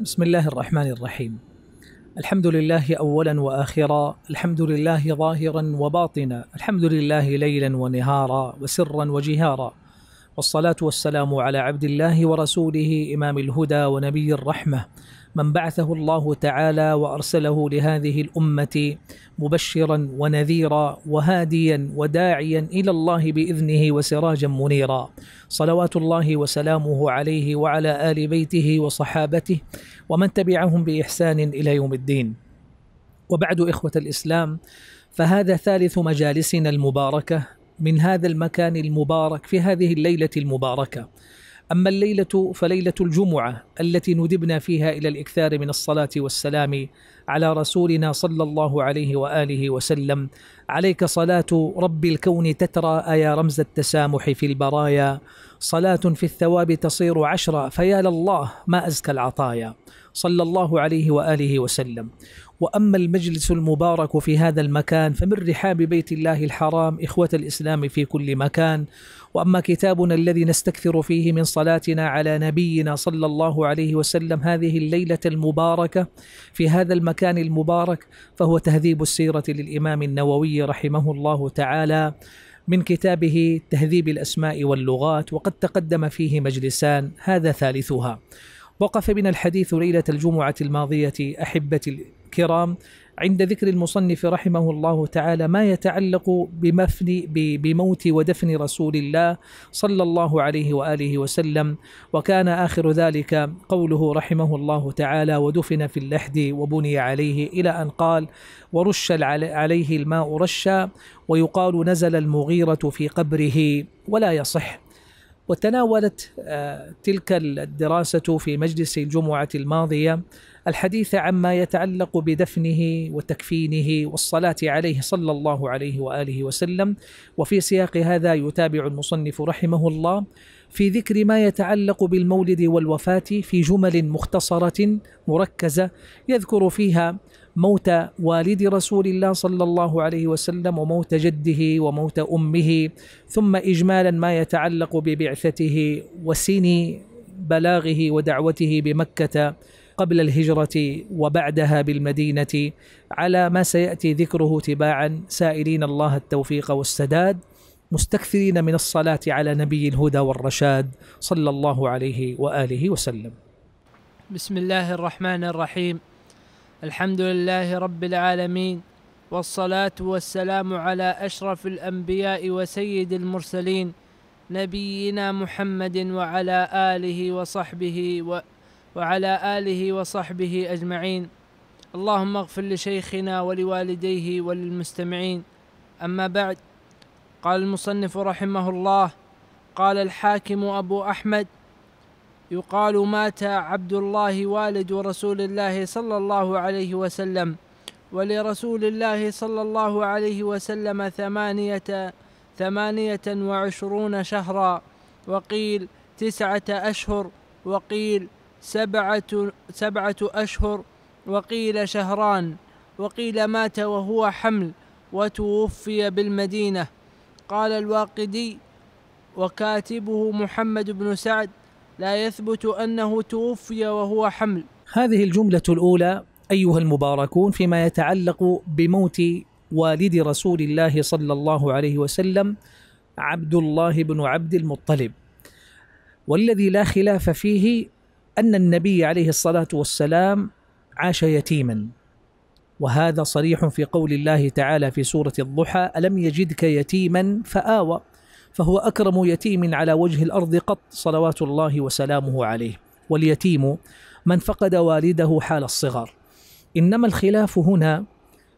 بسم الله الرحمن الرحيم الحمد لله اولا واخرا الحمد لله ظاهرا وباطنا الحمد لله ليلا ونهارا وسرا وجهارا والصلاه والسلام على عبد الله ورسوله امام الهدى ونبي الرحمه من بعثه الله تعالى وارسله لهذه الامه مبشرا ونذيرا وهاديا وداعيا الى الله باذنه وسراجا منيرا صلوات الله وسلامه عليه وعلى ال بيته وصحابته ومن تبعهم باحسان الى يوم الدين وبعد اخوه الاسلام فهذا ثالث مجالسنا المباركه من هذا المكان المبارك في هذه الليله المباركه أما الليلة فليلة الجمعة التي ندبنا فيها إلى الإكثار من الصلاة والسلام على رسولنا صلى الله عليه وآله وسلم عليك صلاة رب الكون تترى يا رمز التسامح في البرايا صلاة في الثواب تصير عشرة فيا لله ما أزكى العطايا صلى الله عليه وآله وسلم واما المجلس المبارك في هذا المكان فمن رحاب بيت الله الحرام اخوه الاسلام في كل مكان واما كتابنا الذي نستكثر فيه من صلاتنا على نبينا صلى الله عليه وسلم هذه الليله المباركه في هذا المكان المبارك فهو تهذيب السيره للامام النووي رحمه الله تعالى من كتابه تهذيب الاسماء واللغات وقد تقدم فيه مجلسان هذا ثالثها وقف بنا الحديث ليله الجمعه الماضيه احبتي الكرام عند ذكر المصنف رحمه الله تعالى ما يتعلق بمفني بموت ودفن رسول الله صلى الله عليه واله وسلم وكان اخر ذلك قوله رحمه الله تعالى ودفن في اللحد وبني عليه الى ان قال ورش عليه الماء رشا ويقال نزل المغيره في قبره ولا يصح وتناولت آه، تلك الدراسه في مجلس الجمعه الماضيه الحديث عما يتعلق بدفنه وتكفينه والصلاة عليه صلى الله عليه وآله وسلم وفي سياق هذا يتابع المصنف رحمه الله في ذكر ما يتعلق بالمولد والوفاة في جمل مختصرة مركزة يذكر فيها موت والد رسول الله صلى الله عليه وسلم وموت جده وموت امه ثم اجمالا ما يتعلق ببعثته وسن بلاغه ودعوته بمكه قبل الهجرة وبعدها بالمدينة على ما سيأتي ذكره تباعا سائلين الله التوفيق والسداد مستكثرين من الصلاة على نبي الهدى والرشاد صلى الله عليه وآله وسلم بسم الله الرحمن الرحيم الحمد لله رب العالمين والصلاة والسلام على أشرف الأنبياء وسيد المرسلين نبينا محمد وعلى آله وصحبه وآله وعلى آله وصحبه أجمعين اللهم اغفر لشيخنا ولوالديه وللمستمعين أما بعد قال المصنف رحمه الله قال الحاكم أبو أحمد يقال مات عبد الله والد رسول الله صلى الله عليه وسلم ولرسول الله صلى الله عليه وسلم ثمانية ثمانية وعشرون شهرا وقيل تسعة أشهر وقيل سبعة, سبعة أشهر وقيل شهران وقيل مات وهو حمل وتوفي بالمدينة قال الواقدي وكاتبه محمد بن سعد لا يثبت أنه توفي وهو حمل هذه الجملة الأولى أيها المباركون فيما يتعلق بموت والد رسول الله صلى الله عليه وسلم عبد الله بن عبد المطلب والذي لا خلاف فيه ان النبي عليه الصلاه والسلام عاش يتيما وهذا صريح في قول الله تعالى في سوره الضحى الم يجدك يتيما فاوى فهو اكرم يتيم على وجه الارض قط صلوات الله وسلامه عليه واليتيم من فقد والده حال الصغر انما الخلاف هنا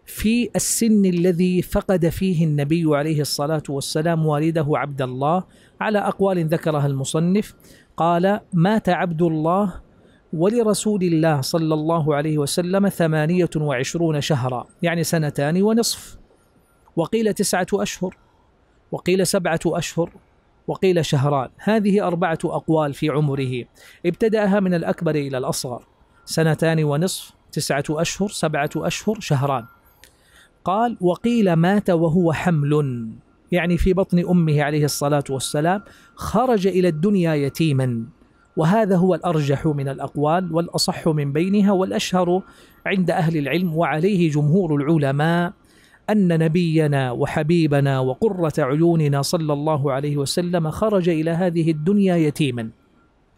في السن الذي فقد فيه النبي عليه الصلاه والسلام والده عبد الله على اقوال ذكرها المصنف قال مات عبد الله ولرسول الله صلى الله عليه وسلم ثمانية وعشرون شهرا يعني سنتان ونصف وقيل تسعة أشهر وقيل سبعة أشهر وقيل شهران هذه أربعة أقوال في عمره ابتدأها من الأكبر إلى الأصغر سنتان ونصف تسعة أشهر سبعة أشهر شهران قال وقيل مات وهو حمل يعني في بطن امه عليه الصلاه والسلام خرج الى الدنيا يتيما وهذا هو الارجح من الاقوال والاصح من بينها والاشهر عند اهل العلم وعليه جمهور العلماء ان نبينا وحبيبنا وقره عيوننا صلى الله عليه وسلم خرج الى هذه الدنيا يتيما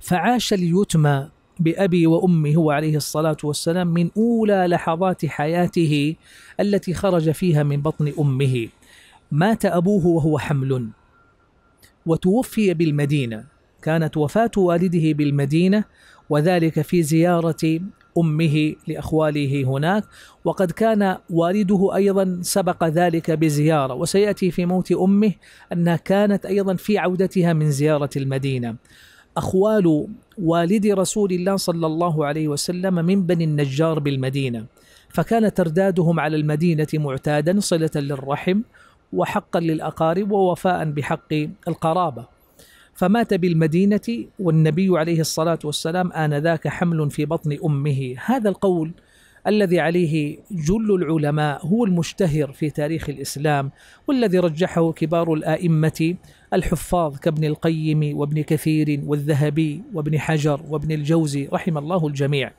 فعاش اليتمى بأبي وأمي هو عليه الصلاة والسلام من أولى لحظات حياته التي خرج فيها من بطن أمه مات أبوه وهو حمل وتوفي بالمدينة كانت وفاة والده بالمدينة وذلك في زيارة أمه لأخواله هناك وقد كان والده أيضا سبق ذلك بزيارة وسيأتي في موت أمه أنها كانت أيضا في عودتها من زيارة المدينة أخوال والد رسول الله صلى الله عليه وسلم من بني النجار بالمدينة فكان تردادهم على المدينة معتادا صلة للرحم وحقا للأقارب ووفاء بحق القرابة فمات بالمدينة والنبي عليه الصلاة والسلام آنذاك حمل في بطن أمه هذا القول الذي عليه جل العلماء هو المشتهر في تاريخ الإسلام والذي رجحه كبار الآئمة الحفاظ كابن القيم وابن كثير والذهبي وابن حجر وابن الجوزي رحم الله الجميع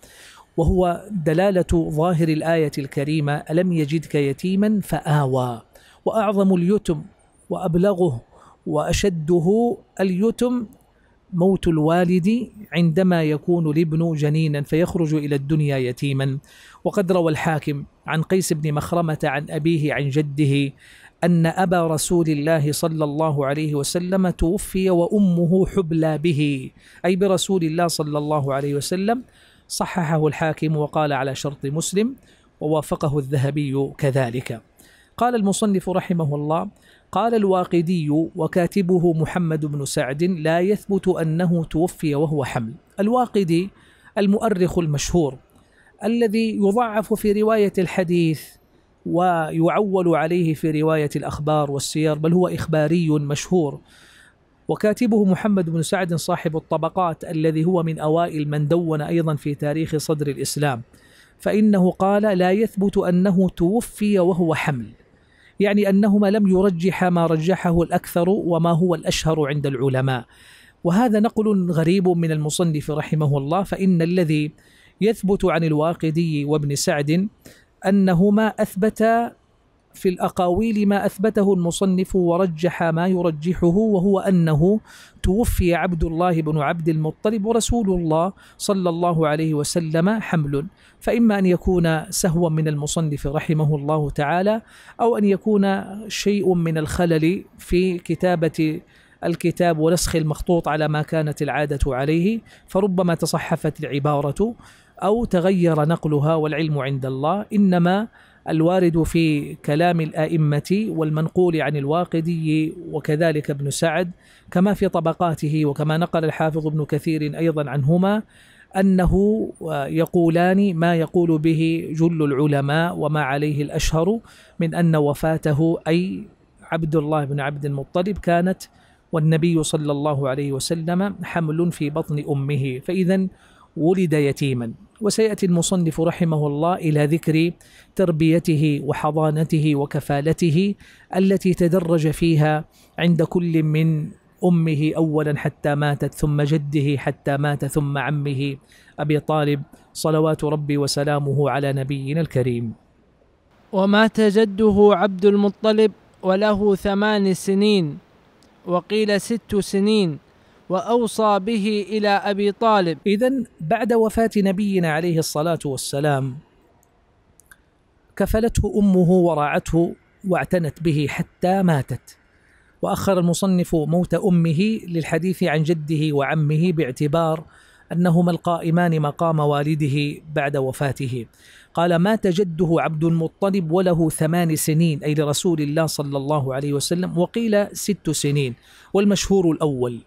وهو دلالة ظاهر الآية الكريمة ألم يجدك يتيما فآوى واعظم اليتم وابلغه واشده اليتم موت الوالد عندما يكون الابن جنينا فيخرج الى الدنيا يتيما وقد روى الحاكم عن قيس بن مخرمه عن ابيه عن جده ان ابا رسول الله صلى الله عليه وسلم توفي وامه حبلى به اي برسول الله صلى الله عليه وسلم صححه الحاكم وقال على شرط مسلم ووافقه الذهبي كذلك قال المصنف رحمه الله قال الواقدي وكاتبه محمد بن سعد لا يثبت أنه توفي وهو حمل الواقدي المؤرخ المشهور الذي يضعف في رواية الحديث ويعول عليه في رواية الأخبار والسير بل هو إخباري مشهور وكاتبه محمد بن سعد صاحب الطبقات الذي هو من أوائل من دون أيضا في تاريخ صدر الإسلام فإنه قال لا يثبت أنه توفي وهو حمل يعني أنهما لم يرجحا ما رجحه الأكثر وما هو الأشهر عند العلماء وهذا نقل غريب من المصنف رحمه الله فإن الذي يثبت عن الواقدي وابن سعد أنهما أثبتا في الأقاويل ما أثبته المصنف ورجح ما يرجحه وهو أنه توفي عبد الله بن عبد المطلب رسول الله صلى الله عليه وسلم حمل فإما أن يكون سهوا من المصنف رحمه الله تعالى أو أن يكون شيء من الخلل في كتابة الكتاب ونسخ المخطوط على ما كانت العادة عليه فربما تصحفت العبارة أو تغير نقلها والعلم عند الله إنما الوارد في كلام الائمه والمنقول عن الواقدي وكذلك ابن سعد كما في طبقاته وكما نقل الحافظ ابن كثير ايضا عنهما انه يقولان ما يقول به جل العلماء وما عليه الاشهر من ان وفاته اي عبد الله بن عبد المطلب كانت والنبي صلى الله عليه وسلم حمل في بطن امه فاذا ولد يتيما وسياتي المصنف رحمه الله الى ذكر تربيته وحضانته وكفالته التي تدرج فيها عند كل من امه اولا حتى ماتت ثم جده حتى مات ثم عمه ابي طالب صلوات ربي وسلامه على نبينا الكريم. ومات جده عبد المطلب وله ثمان سنين وقيل ست سنين واوصى به الى ابي طالب. اذا بعد وفاه نبينا عليه الصلاه والسلام كفلته امه ورعته واعتنت به حتى ماتت. واخر المصنف موت امه للحديث عن جده وعمه باعتبار انهما القائمان مقام والده بعد وفاته. قال مات جده عبد المطلب وله ثمان سنين اي لرسول الله صلى الله عليه وسلم وقيل ست سنين والمشهور الاول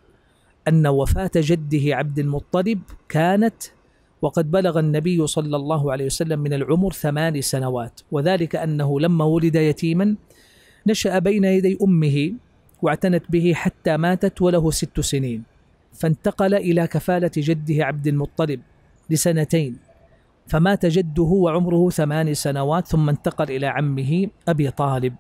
أن وفاة جده عبد المطلب كانت وقد بلغ النبي صلى الله عليه وسلم من العمر ثمان سنوات وذلك أنه لما ولد يتيما نشأ بين يدي أمه واعتنت به حتى ماتت وله ست سنين فانتقل إلى كفالة جده عبد المطلب لسنتين فمات جده وعمره ثمان سنوات ثم انتقل إلى عمه أبي طالب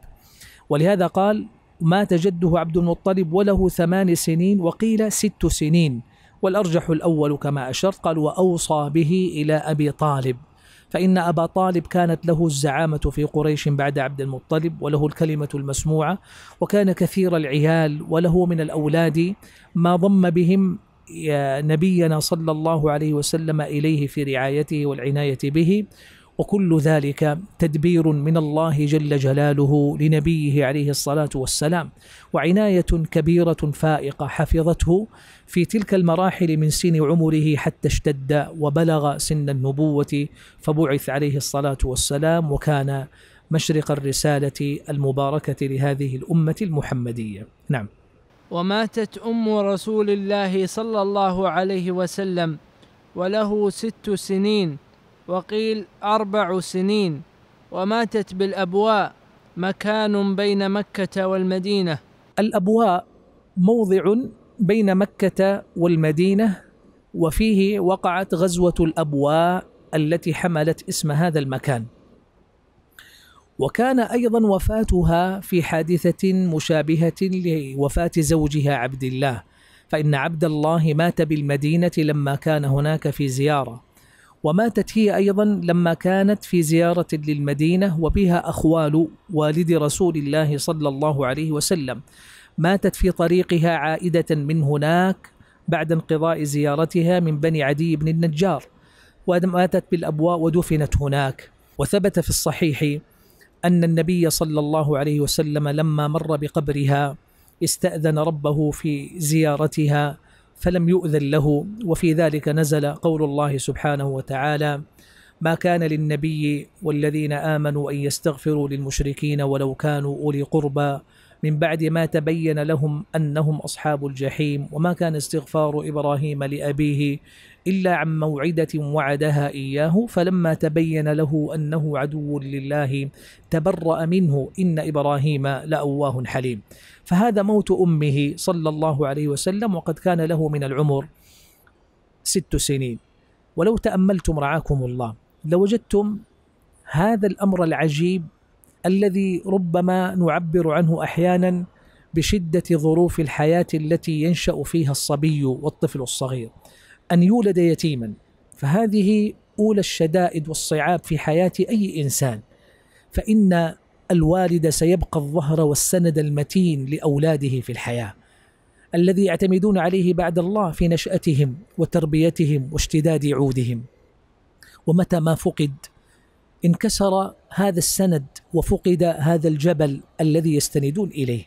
ولهذا قال مات جده عبد المطلب وله ثمان سنين وقيل ست سنين والأرجح الأول كما أشرت قال وأوصى به إلى أبي طالب فإن أبا طالب كانت له الزعامة في قريش بعد عبد المطلب وله الكلمة المسموعة وكان كثير العيال وله من الأولاد ما ضم بهم نبينا صلى الله عليه وسلم إليه في رعايته والعناية به وكل ذلك تدبير من الله جل جلاله لنبيه عليه الصلاة والسلام وعناية كبيرة فائقة حفظته في تلك المراحل من سن عمره حتى اشتد وبلغ سن النبوة فبعث عليه الصلاة والسلام وكان مشرق الرسالة المباركة لهذه الأمة المحمدية نعم وماتت أم رسول الله صلى الله عليه وسلم وله ست سنين وقيل أربع سنين وماتت بالأبواء مكان بين مكة والمدينة الأبواء موضع بين مكة والمدينة وفيه وقعت غزوة الأبواء التي حملت اسم هذا المكان وكان أيضا وفاتها في حادثة مشابهة لوفاة زوجها عبد الله فإن عبد الله مات بالمدينة لما كان هناك في زيارة وماتت هي أيضا لما كانت في زيارة للمدينة وبها أخوال والد رسول الله صلى الله عليه وسلم ماتت في طريقها عائدة من هناك بعد انقضاء زيارتها من بني عدي بن النجار وماتت بالأبواء ودفنت هناك وثبت في الصحيح أن النبي صلى الله عليه وسلم لما مر بقبرها استأذن ربه في زيارتها فلم يؤذن له وفي ذلك نزل قول الله سبحانه وتعالى ما كان للنبي والذين آمنوا أن يستغفروا للمشركين ولو كانوا أولي قربى من بعد ما تبين لهم أنهم أصحاب الجحيم وما كان استغفار إبراهيم لأبيه إلا عن موعدة وعدها إياه فلما تبين له أنه عدو لله تبرأ منه إن إبراهيم لأواه حليم فهذا موت أمه صلى الله عليه وسلم وقد كان له من العمر ست سنين ولو تأملتم رعاكم الله لوجدتم هذا الأمر العجيب الذي ربما نعبر عنه أحيانا بشدة ظروف الحياة التي ينشأ فيها الصبي والطفل الصغير أن يولد يتيما فهذه أولى الشدائد والصعاب في حياة أي إنسان فإن الوالد سيبقى الظهر والسند المتين لاولاده في الحياه الذي يعتمدون عليه بعد الله في نشاتهم وتربيتهم واشتداد عودهم ومتى ما فقد انكسر هذا السند وفقد هذا الجبل الذي يستندون اليه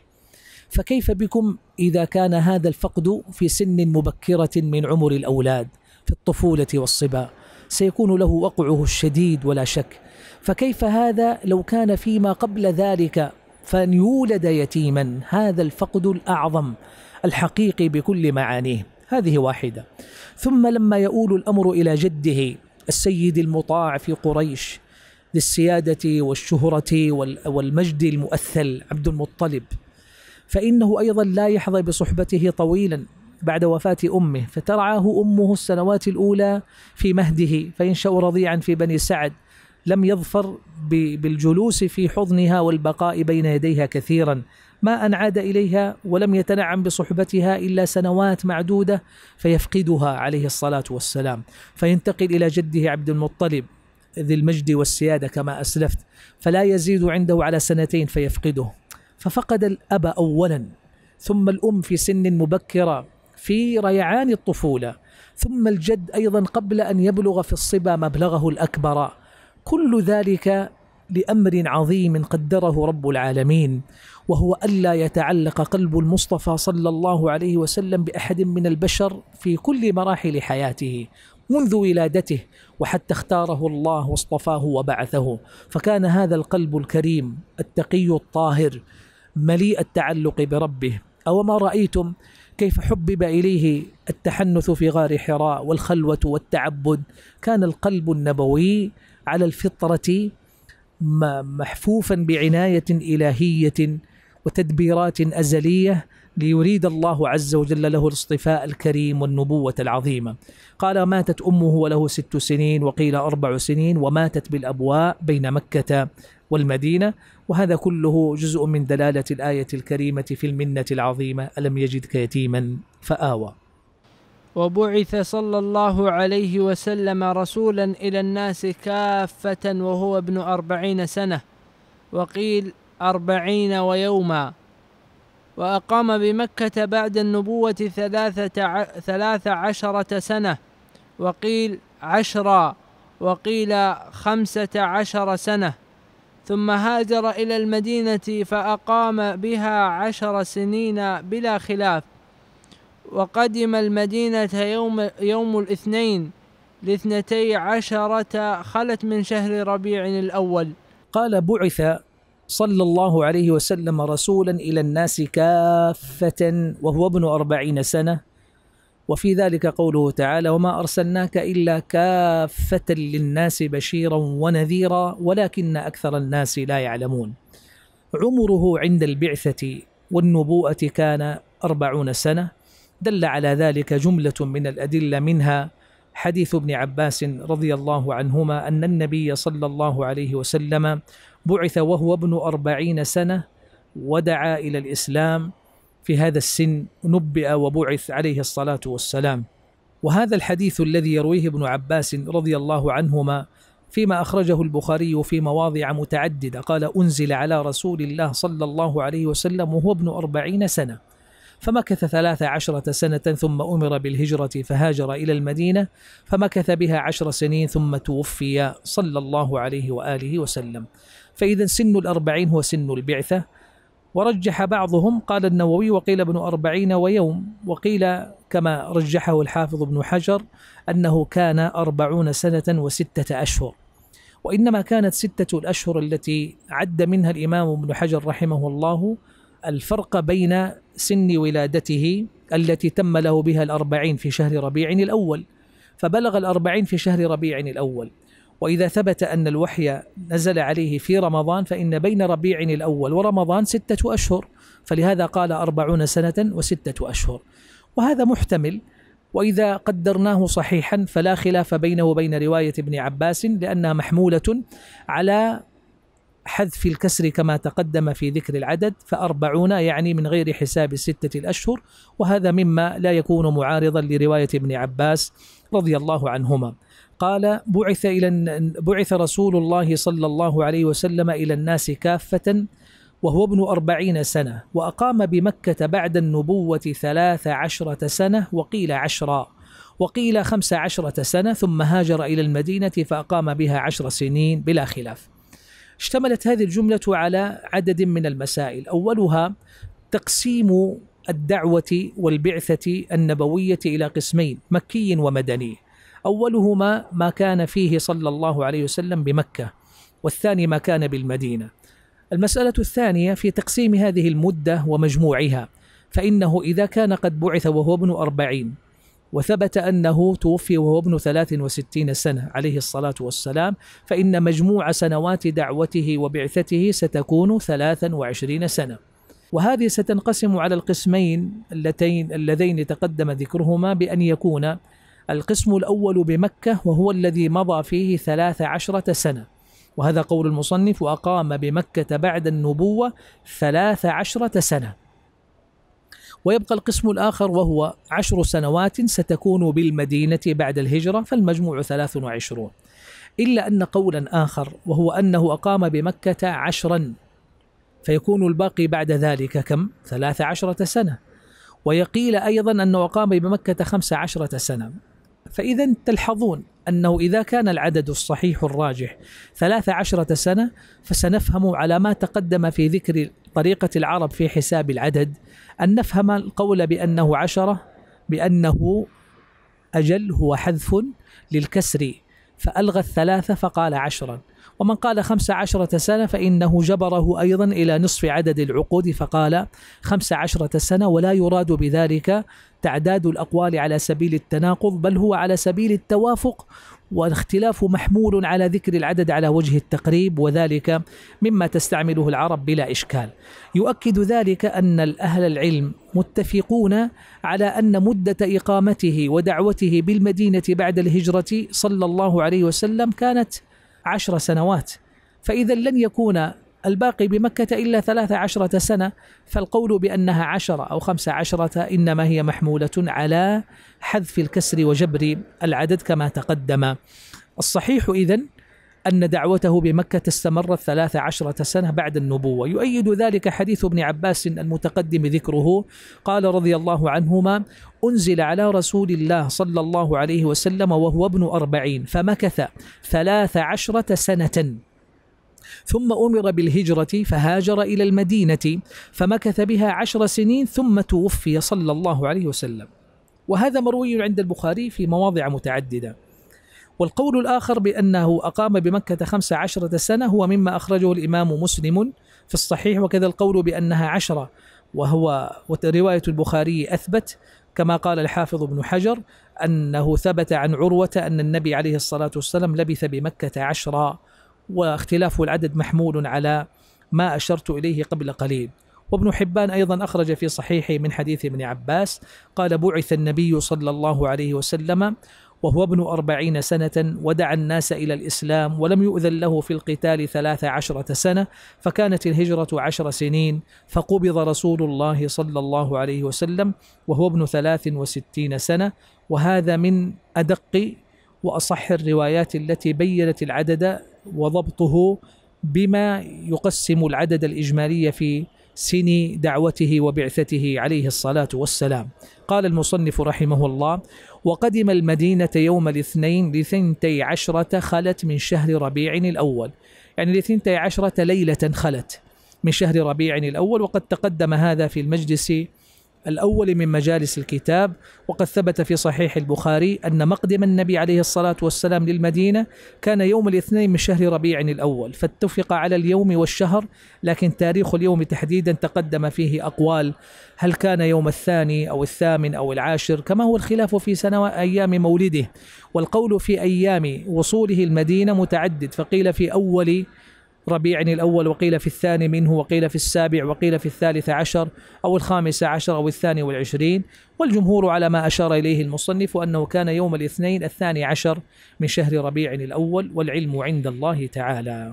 فكيف بكم اذا كان هذا الفقد في سن مبكره من عمر الاولاد في الطفوله والصبا سيكون له وقعه الشديد ولا شك فكيف هذا لو كان فيما قبل ذلك فان يولد يتيما هذا الفقد الاعظم الحقيقي بكل معانيه هذه واحده ثم لما يؤول الامر الى جده السيد المطاع في قريش للسياده والشهره والمجد المؤثل عبد المطلب فانه ايضا لا يحظى بصحبته طويلا بعد وفاة أمه فترعاه أمه السنوات الأولى في مهده فينشأ رضيعا في بني سعد لم يظفر بالجلوس في حضنها والبقاء بين يديها كثيرا ما أن عاد إليها ولم يتنعم بصحبتها إلا سنوات معدودة فيفقدها عليه الصلاة والسلام فينتقل إلى جده عبد المطلب ذي المجد والسيادة كما أسلفت فلا يزيد عنده على سنتين فيفقده ففقد الأب أولا ثم الأم في سن مبكرة في ريعان الطفولة ثم الجد أيضا قبل أن يبلغ في الصبا مبلغه الأكبر كل ذلك لامر عظيم قدره رب العالمين وهو الا يتعلق قلب المصطفى صلى الله عليه وسلم باحد من البشر في كل مراحل حياته منذ ولادته وحتى اختاره الله واصطفاه وبعثه فكان هذا القلب الكريم التقي الطاهر مليء التعلق بربه أوما رأيتم كيف حبب إليه التحنث في غار حراء والخلوة والتعبد كان القلب النبوي على الفطرة محفوفا بعناية إلهية وتدبيرات أزلية ليريد الله عز وجل له الاصطفاء الكريم والنبوة العظيمة قال ماتت أمه وله ست سنين وقيل أربع سنين وماتت بالأبواء بين مكة والمدينة وهذا كله جزء من دلالة الآية الكريمة في المنة العظيمة ألم يجدك يتيما فآوى وبعث صلى الله عليه وسلم رسولا إلى الناس كافة وهو ابن أربعين سنة وقيل أربعين ويوما وأقام بمكة بعد النبوة ثلاثة, عشرة سنة وقيل عشرا وقيل خمسة عشر سنة ثم هاجر إلى المدينة فأقام بها عشر سنين بلا خلاف وقدم المدينة يوم, يوم الاثنين لاثنتي عشرة خلت من شهر ربيع الأول قال بعث صلى الله عليه وسلم رسولا إلى الناس كافة وهو ابن أربعين سنة وفي ذلك قوله تعالى وما أرسلناك إلا كافة للناس بشيرا ونذيرا ولكن أكثر الناس لا يعلمون عمره عند البعثة والنبوءة كان أربعون سنة دل على ذلك جملة من الأدلة منها حديث ابن عباس رضي الله عنهما أن النبي صلى الله عليه وسلم بعث وهو ابن أربعين سنة ودعا إلى الإسلام في هذا السن نبئ وبعث عليه الصلاة والسلام وهذا الحديث الذي يرويه ابن عباس رضي الله عنهما فيما أخرجه البخاري في مواضع متعددة قال أنزل على رسول الله صلى الله عليه وسلم وهو ابن أربعين سنة فمكث ثلاث عشرة سنة ثم أمر بالهجرة فهاجر إلى المدينة فمكث بها عشر سنين ثم توفي صلى الله عليه وآله وسلم فإذا سن الأربعين هو سن البعثة ورجح بعضهم قال النووي وقيل ابن أربعين ويوم وقيل كما رجحه الحافظ ابن حجر أنه كان أربعون سنة وستة أشهر وإنما كانت ستة الأشهر التي عد منها الإمام ابن حجر رحمه الله الفرق بين سن ولادته التي تم له بها الأربعين في شهر ربيع الأول فبلغ الأربعين في شهر ربيع الأول وإذا ثبت أن الوحي نزل عليه في رمضان فإن بين ربيع الأول ورمضان ستة أشهر فلهذا قال أربعون سنة وستة أشهر وهذا محتمل وإذا قدرناه صحيحا فلا خلاف بينه وبين رواية ابن عباس لأنها محمولة على حذف الكسر كما تقدم في ذكر العدد فأربعون يعني من غير حساب الستة الأشهر وهذا مما لا يكون معارضا لرواية ابن عباس رضي الله عنهما قال بعث إلى بعث رسول الله صلى الله عليه وسلم إلى الناس كافة وهو ابن أربعين سنة وأقام بمكة بعد النبوة ثلاث عشرة سنة وقيل عشرا وقيل خمس عشرة سنة ثم هاجر إلى المدينة فأقام بها عشر سنين بلا خلاف اشتملت هذه الجملة على عدد من المسائل أولها تقسيم الدعوة والبعثة النبوية إلى قسمين مكي ومدني أولهما ما كان فيه صلى الله عليه وسلم بمكة والثاني ما كان بالمدينة المسألة الثانية في تقسيم هذه المدة ومجموعها فإنه إذا كان قد بعث وهو ابن أربعين وثبت أنه توفي وهو ابن 63 سنة عليه الصلاة والسلام فإن مجموع سنوات دعوته وبعثته ستكون 23 سنة وهذه ستنقسم على القسمين اللتين اللذين تقدم ذكرهما بأن يكون القسم الأول بمكة وهو الذي مضى فيه 13 سنة وهذا قول المصنف وأقام بمكة بعد النبوة 13 سنة ويبقى القسم الآخر وهو عشر سنوات ستكون بالمدينة بعد الهجرة فالمجموع 23 إلا أن قولا آخر وهو أنه أقام بمكة عشرا فيكون الباقي بعد ذلك كم؟ ثلاث عشرة سنة ويقيل أيضا أنه أقام بمكة خمس عشرة سنة فإذا تلحظون أنه إذا كان العدد الصحيح الراجح ثلاث عشرة سنة فسنفهم على ما تقدم في ذكر طريقة العرب في حساب العدد أن نفهم القول بأنه عشرة بأنه أجل هو حذف للكسر فألغى الثلاثة فقال عشرا ومن قال خمس عشرة سنة فإنه جبره أيضا إلى نصف عدد العقود فقال خمس عشرة سنة ولا يراد بذلك تعداد الأقوال على سبيل التناقض بل هو على سبيل التوافق والاختلاف محمول على ذكر العدد على وجه التقريب وذلك مما تستعمله العرب بلا إشكال يؤكد ذلك أن الأهل العلم متفقون على أن مدة إقامته ودعوته بالمدينة بعد الهجرة صلى الله عليه وسلم كانت عشر سنوات فإذا لن يكون الباقي بمكة إلا ثلاث عشرة سنة فالقول بأنها عشرة أو خمس عشرة إنما هي محمولة على حذف الكسر وجبر العدد كما تقدم الصحيح إذن أن دعوته بمكة استمرت ثلاث عشرة سنة بعد النبوة يؤيد ذلك حديث ابن عباس المتقدم ذكره قال رضي الله عنهما أنزل على رسول الله صلى الله عليه وسلم وهو ابن أربعين فمكث ثلاث عشرة سنة ثم أمر بالهجرة فهاجر إلى المدينة فمكث بها عشر سنين ثم توفي صلى الله عليه وسلم وهذا مروي عند البخاري في مواضع متعددة والقول الآخر بأنه أقام بمكة خمس عشرة سنة هو مما أخرجه الإمام مسلم في الصحيح وكذا القول بأنها عشرة وهو رواية البخاري أثبت كما قال الحافظ ابن حجر أنه ثبت عن عروة أن النبي عليه الصلاة والسلام لبث بمكة عشرا واختلاف العدد محمول على ما أشرت إليه قبل قليل وابن حبان أيضا أخرج في صحيحه من حديث ابن عباس قال بعث النبي صلى الله عليه وسلم وهو ابن أربعين سنة ودعا الناس إلى الإسلام ولم يؤذن له في القتال ثلاث عشرة سنة فكانت الهجرة عشر سنين فقبض رسول الله صلى الله عليه وسلم وهو ابن ثلاث وستين سنة وهذا من أدق وأصح الروايات التي بينت العدد وضبطه بما يقسم العدد الإجمالي في سن دعوته وبعثته عليه الصلاة والسلام قال المصنف رحمه الله وقدم المدينة يوم الاثنين لثنتي عشرة خلت من شهر ربيع الأول يعني لثنتي عشرة ليلة خلت من شهر ربيع الأول وقد تقدم هذا في المجلس الأول من مجالس الكتاب وقد ثبت في صحيح البخاري أن مقدم النبي عليه الصلاة والسلام للمدينة كان يوم الاثنين من شهر ربيع الأول فاتفق على اليوم والشهر لكن تاريخ اليوم تحديدا تقدم فيه أقوال هل كان يوم الثاني أو الثامن أو العاشر كما هو الخلاف في سنوات أيام مولده والقول في أيام وصوله المدينة متعدد فقيل في أول ربيع الأول وقيل في الثاني منه وقيل في السابع وقيل في الثالث عشر أو الخامس عشر أو الثاني والعشرين والجمهور على ما أشار إليه المصنف أنه كان يوم الاثنين الثاني عشر من شهر ربيع الأول والعلم عند الله تعالى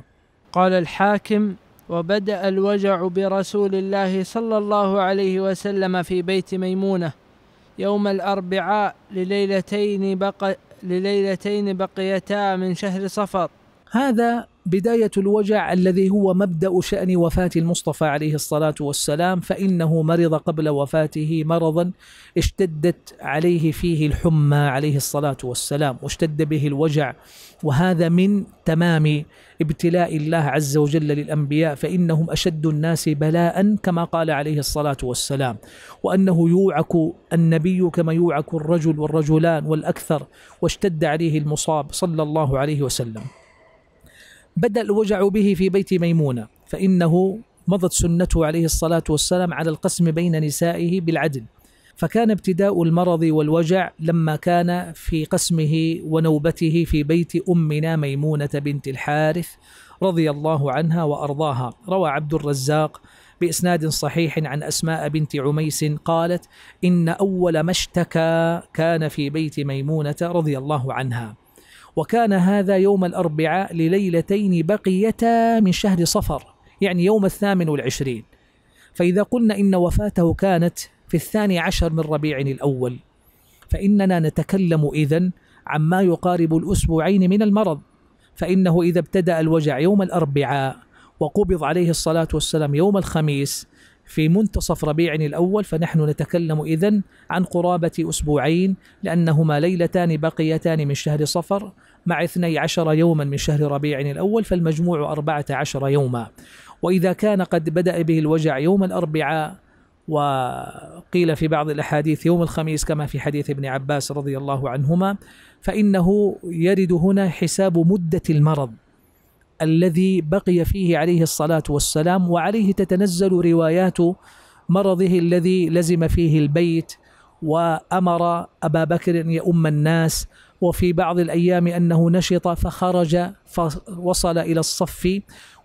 قال الحاكم وبدأ الوجع برسول الله صلى الله عليه وسلم في بيت ميمونة يوم الأربعاء لليلتين بقى لليلتين بقيتا من شهر صفر هذا بداية الوجع الذي هو مبدأ شأن وفاة المصطفى عليه الصلاة والسلام فإنه مرض قبل وفاته مرضا اشتدت عليه فيه الحمى عليه الصلاة والسلام واشتد به الوجع وهذا من تمام ابتلاء الله عز وجل للأنبياء فإنهم أشد الناس بلاء كما قال عليه الصلاة والسلام وأنه يوعك النبي كما يوعك الرجل والرجلان والأكثر واشتد عليه المصاب صلى الله عليه وسلم بدأ الوجع به في بيت ميمونة فإنه مضت سنته عليه الصلاة والسلام على القسم بين نسائه بالعدل فكان ابتداء المرض والوجع لما كان في قسمه ونوبته في بيت أمنا ميمونة بنت الحارث رضي الله عنها وأرضاها روى عبد الرزاق بإسناد صحيح عن أسماء بنت عميس قالت إن أول ما اشتكى كان في بيت ميمونة رضي الله عنها وكان هذا يوم الأربعاء لليلتين بقيتا من شهر صفر يعني يوم الثامن والعشرين فإذا قلنا إن وفاته كانت في الثاني عشر من ربيع الأول فإننا نتكلم إذن عما يقارب الأسبوعين من المرض فإنه إذا ابتدأ الوجع يوم الأربعاء وقبض عليه الصلاة والسلام يوم الخميس في منتصف ربيع الأول فنحن نتكلم إذن عن قرابة أسبوعين لأنهما ليلتان بقيتان من شهر صفر مع 12 يوما من شهر ربيع الأول فالمجموع 14 يوما وإذا كان قد بدأ به الوجع يوم الأربعاء وقيل في بعض الأحاديث يوم الخميس كما في حديث ابن عباس رضي الله عنهما فإنه يرد هنا حساب مدة المرض الذي بقي فيه عليه الصلاة والسلام وعليه تتنزل روايات مرضه الذي لزم فيه البيت وأمر أبا بكر أن يؤم الناس وفي بعض الأيام أنه نشط فخرج فوصل إلى الصف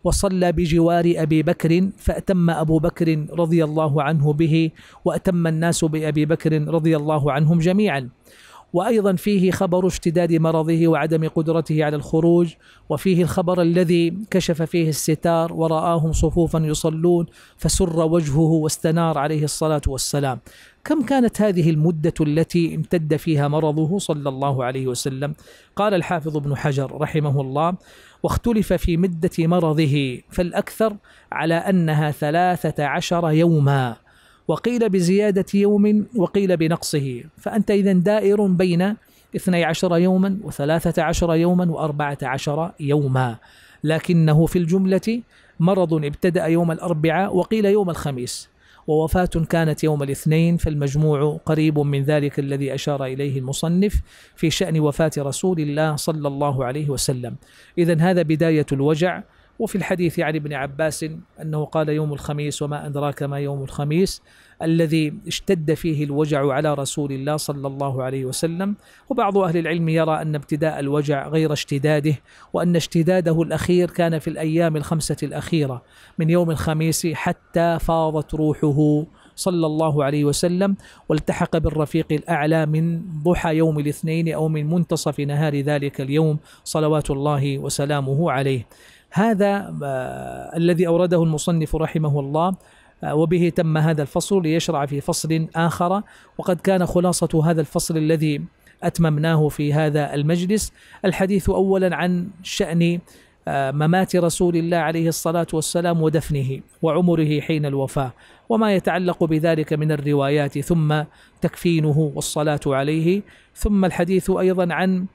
وصلى بجوار أبي بكر فأتم أبو بكر رضي الله عنه به وأتم الناس بأبي بكر رضي الله عنهم جميعا وايضا فيه خبر اشتداد مرضه وعدم قدرته على الخروج وفيه الخبر الذي كشف فيه الستار وراهم صفوفا يصلون فسر وجهه واستنار عليه الصلاه والسلام كم كانت هذه المده التي امتد فيها مرضه صلى الله عليه وسلم قال الحافظ ابن حجر رحمه الله واختلف في مده مرضه فالاكثر على انها ثلاثه عشر يوما وقيل بزيادة يوم وقيل بنقصه فأنت إذا دائر بين 12 يوما و13 يوما و14 يوما لكنه في الجملة مرض ابتدأ يوم الأربعاء وقيل يوم الخميس ووفاة كانت يوم الاثنين فالمجموع قريب من ذلك الذي أشار إليه المصنف في شأن وفاة رسول الله صلى الله عليه وسلم إذا هذا بداية الوجع وفي الحديث عن ابن عباس أنه قال يوم الخميس وما أدراك ما يوم الخميس الذي اشتد فيه الوجع على رسول الله صلى الله عليه وسلم وبعض أهل العلم يرى أن ابتداء الوجع غير اشتداده وأن اشتداده الأخير كان في الأيام الخمسة الأخيرة من يوم الخميس حتى فاضت روحه صلى الله عليه وسلم والتحق بالرفيق الأعلى من ضحى يوم الاثنين أو من منتصف نهار ذلك اليوم صلوات الله وسلامه عليه هذا آه، الذي أورده المصنف رحمه الله آه، وبه تم هذا الفصل ليشرع في فصل آخر وقد كان خلاصة هذا الفصل الذي أتممناه في هذا المجلس الحديث أولا عن شأن آه، ممات رسول الله عليه الصلاة والسلام ودفنه وعمره حين الوفاة وما يتعلق بذلك من الروايات ثم تكفينه والصلاة عليه ثم الحديث أيضا عن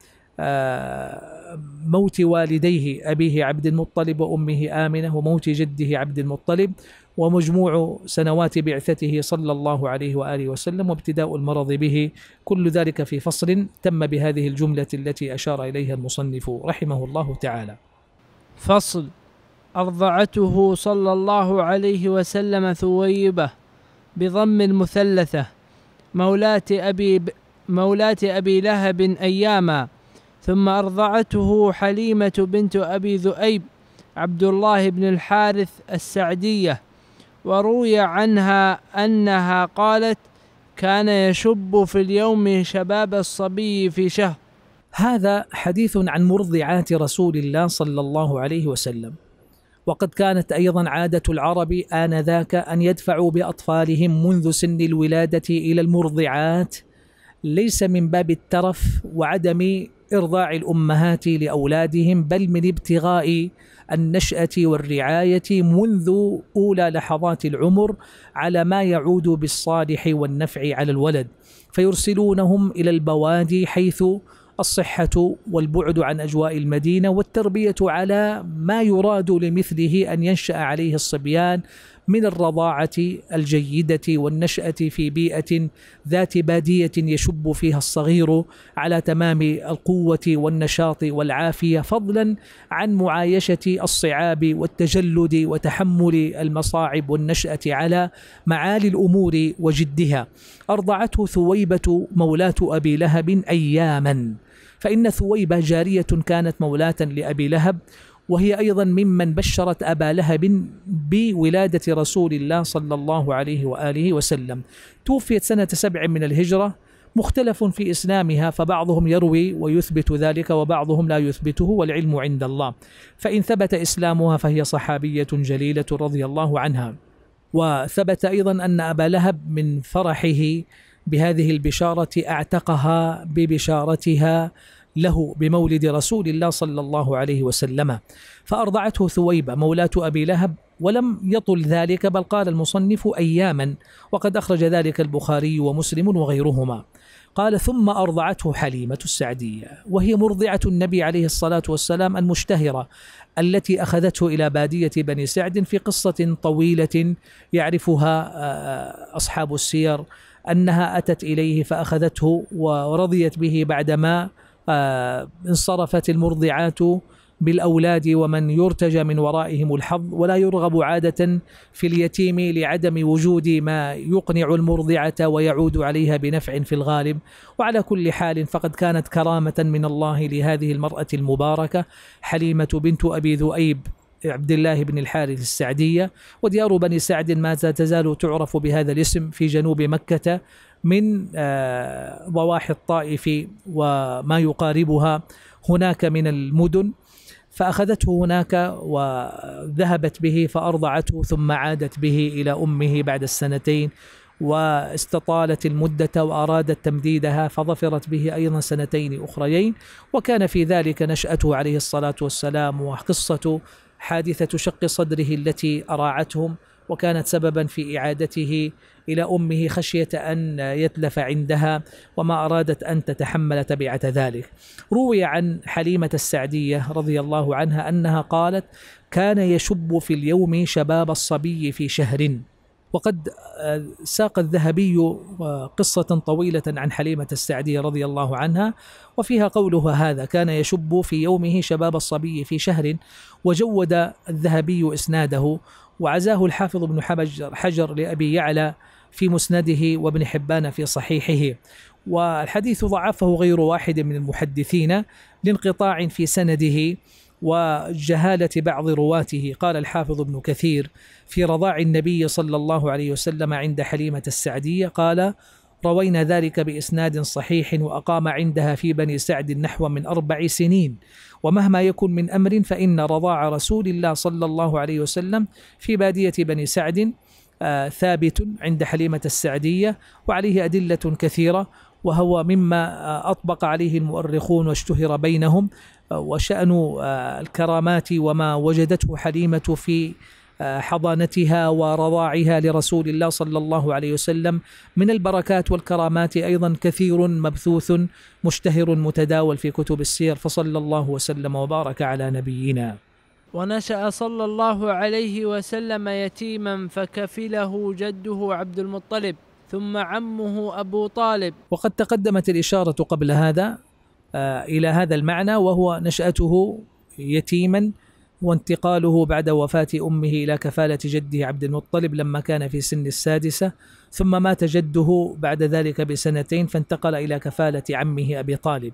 موت والديه أبيه عبد المطلب وأمه آمنة وموت جده عبد المطلب ومجموع سنوات بعثته صلى الله عليه وآله وسلم وابتداء المرض به كل ذلك في فصل تم بهذه الجملة التي أشار إليها المصنف رحمه الله تعالى فصل أرضعته صلى الله عليه وسلم ثويبة بضم المثلثة مولاة أبي, مولاة أبي لهب أياما ثم أرضعته حليمة بنت أبي ذؤيب عبد الله بن الحارث السعدية وروي عنها أنها قالت كان يشب في اليوم شباب الصبي في شهر هذا حديث عن مرضعات رسول الله صلى الله عليه وسلم وقد كانت أيضا عادة العرب آنذاك أن يدفعوا بأطفالهم منذ سن الولادة إلى المرضعات ليس من باب الترف وعدم إرضاع الأمهات لأولادهم بل من ابتغاء النشأة والرعاية منذ أولى لحظات العمر على ما يعود بالصالح والنفع على الولد فيرسلونهم إلى البوادي حيث الصحة والبعد عن أجواء المدينة والتربية على ما يراد لمثله أن ينشأ عليه الصبيان من الرضاعه الجيده والنشاه في بيئه ذات باديه يشب فيها الصغير على تمام القوه والنشاط والعافيه فضلا عن معايشه الصعاب والتجلد وتحمل المصاعب والنشاه على معالي الامور وجدها ارضعته ثويبه مولاه ابي لهب اياما فان ثويبه جاريه كانت مولاه لابي لهب وهي أيضا ممن بشرت أبا لهب بولادة رسول الله صلى الله عليه وآله وسلم توفيت سنة سبع من الهجرة مختلف في اسلامها فبعضهم يروي ويثبت ذلك وبعضهم لا يثبته والعلم عند الله فان ثبت اسلامها فهي صحابيه جليله رضي الله عنها وثبت ايضا ان ابا لهب من فرحه بهذه البشاره اعتقها ببشارتها له بمولد رسول الله صلى الله عليه وسلم فأرضعته ثويبة مولاة أبي لهب ولم يطل ذلك بل قال المصنف أياما وقد أخرج ذلك البخاري ومسلم وغيرهما قال ثم أرضعته حليمة السعدية وهي مرضعة النبي عليه الصلاة والسلام المشتهرة التي أخذته إلى بادية بني سعد في قصة طويلة يعرفها آه، أصحاب السير أنها أتت إليه فأخذته ورضيت به بعدما آه، انصرفت المرضعات بالأولاد ومن يرتجى من ورائهم الحظ ولا يرغب عادة في اليتيم لعدم وجود ما يقنع المرضعة ويعود عليها بنفع في الغالب وعلى كل حال فقد كانت كرامة من الله لهذه المرأة المباركة حليمة بنت أبي ذؤيب عبد الله بن الحارث السعدية وديار بني سعد ما تزال تعرف بهذا الاسم في جنوب مكة من آه، ضواحي الطائف وما يقاربها هناك من المدن فأخذته هناك وذهبت به فأرضعته ثم عادت به إلى أمه بعد السنتين واستطالت المدة وأرادت تمديدها فظفرت به أيضا سنتين أخريين وكان في ذلك نشأته عليه الصلاة والسلام وقصة حادثة شق صدره التي أراعتهم وكانت سببا في إعادته إلى أمه خشية أن يتلف عندها وما أرادت أن تتحمل تبعة ذلك روي عن حليمة السعدية رضي الله عنها أنها قالت كان يشب في اليوم شباب الصبي في شهر وقد آه، ساق الذهبي آه، قصة طويلة عن حليمة السعدية رضي الله عنها وفيها قولها هذا كان يشب في يومه شباب الصبي في شهر وجود الذهبي إسناده وعزاه الحافظ بن حجر, حجر لأبي يعلى في مسنده وابن حبان في صحيحه والحديث ضعفه غير واحد من المحدثين لانقطاع في سنده وجهالة بعض رواته قال الحافظ ابن كثير في رضاع النبي صلى الله عليه وسلم عند حليمة السعدية قال روينا ذلك بإسناد صحيح وأقام عندها في بني سعد نحو من أربع سنين ومهما يكن من أمر فإن رضاع رسول الله صلى الله عليه وسلم في بادية بني سعد آه، ثابت عند حليمة السعدية وعليه أدلة كثيرة وهو مما آه، أطبق عليه المؤرخون واشتهر بينهم آه، وشأن الكرامات وما وجدته حليمة في آه، حضانتها ورضاعها لرسول الله صلى الله عليه وسلم من البركات والكرامات أيضا كثير مبثوث مشتهر متداول في كتب السير فصلى الله وسلم وبارك على نبينا ونشأ صلى الله عليه وسلم يتيما فكفله جده عبد المطلب ثم عمه أبو طالب وقد تقدمت الإشارة قبل هذا آه، إلى هذا المعنى وهو نشأته يتيما وانتقاله بعد وفاة أمه إلى كفالة جده عبد المطلب لما كان في سن السادسة ثم مات جده بعد ذلك بسنتين فانتقل إلى كفالة عمه أبي طالب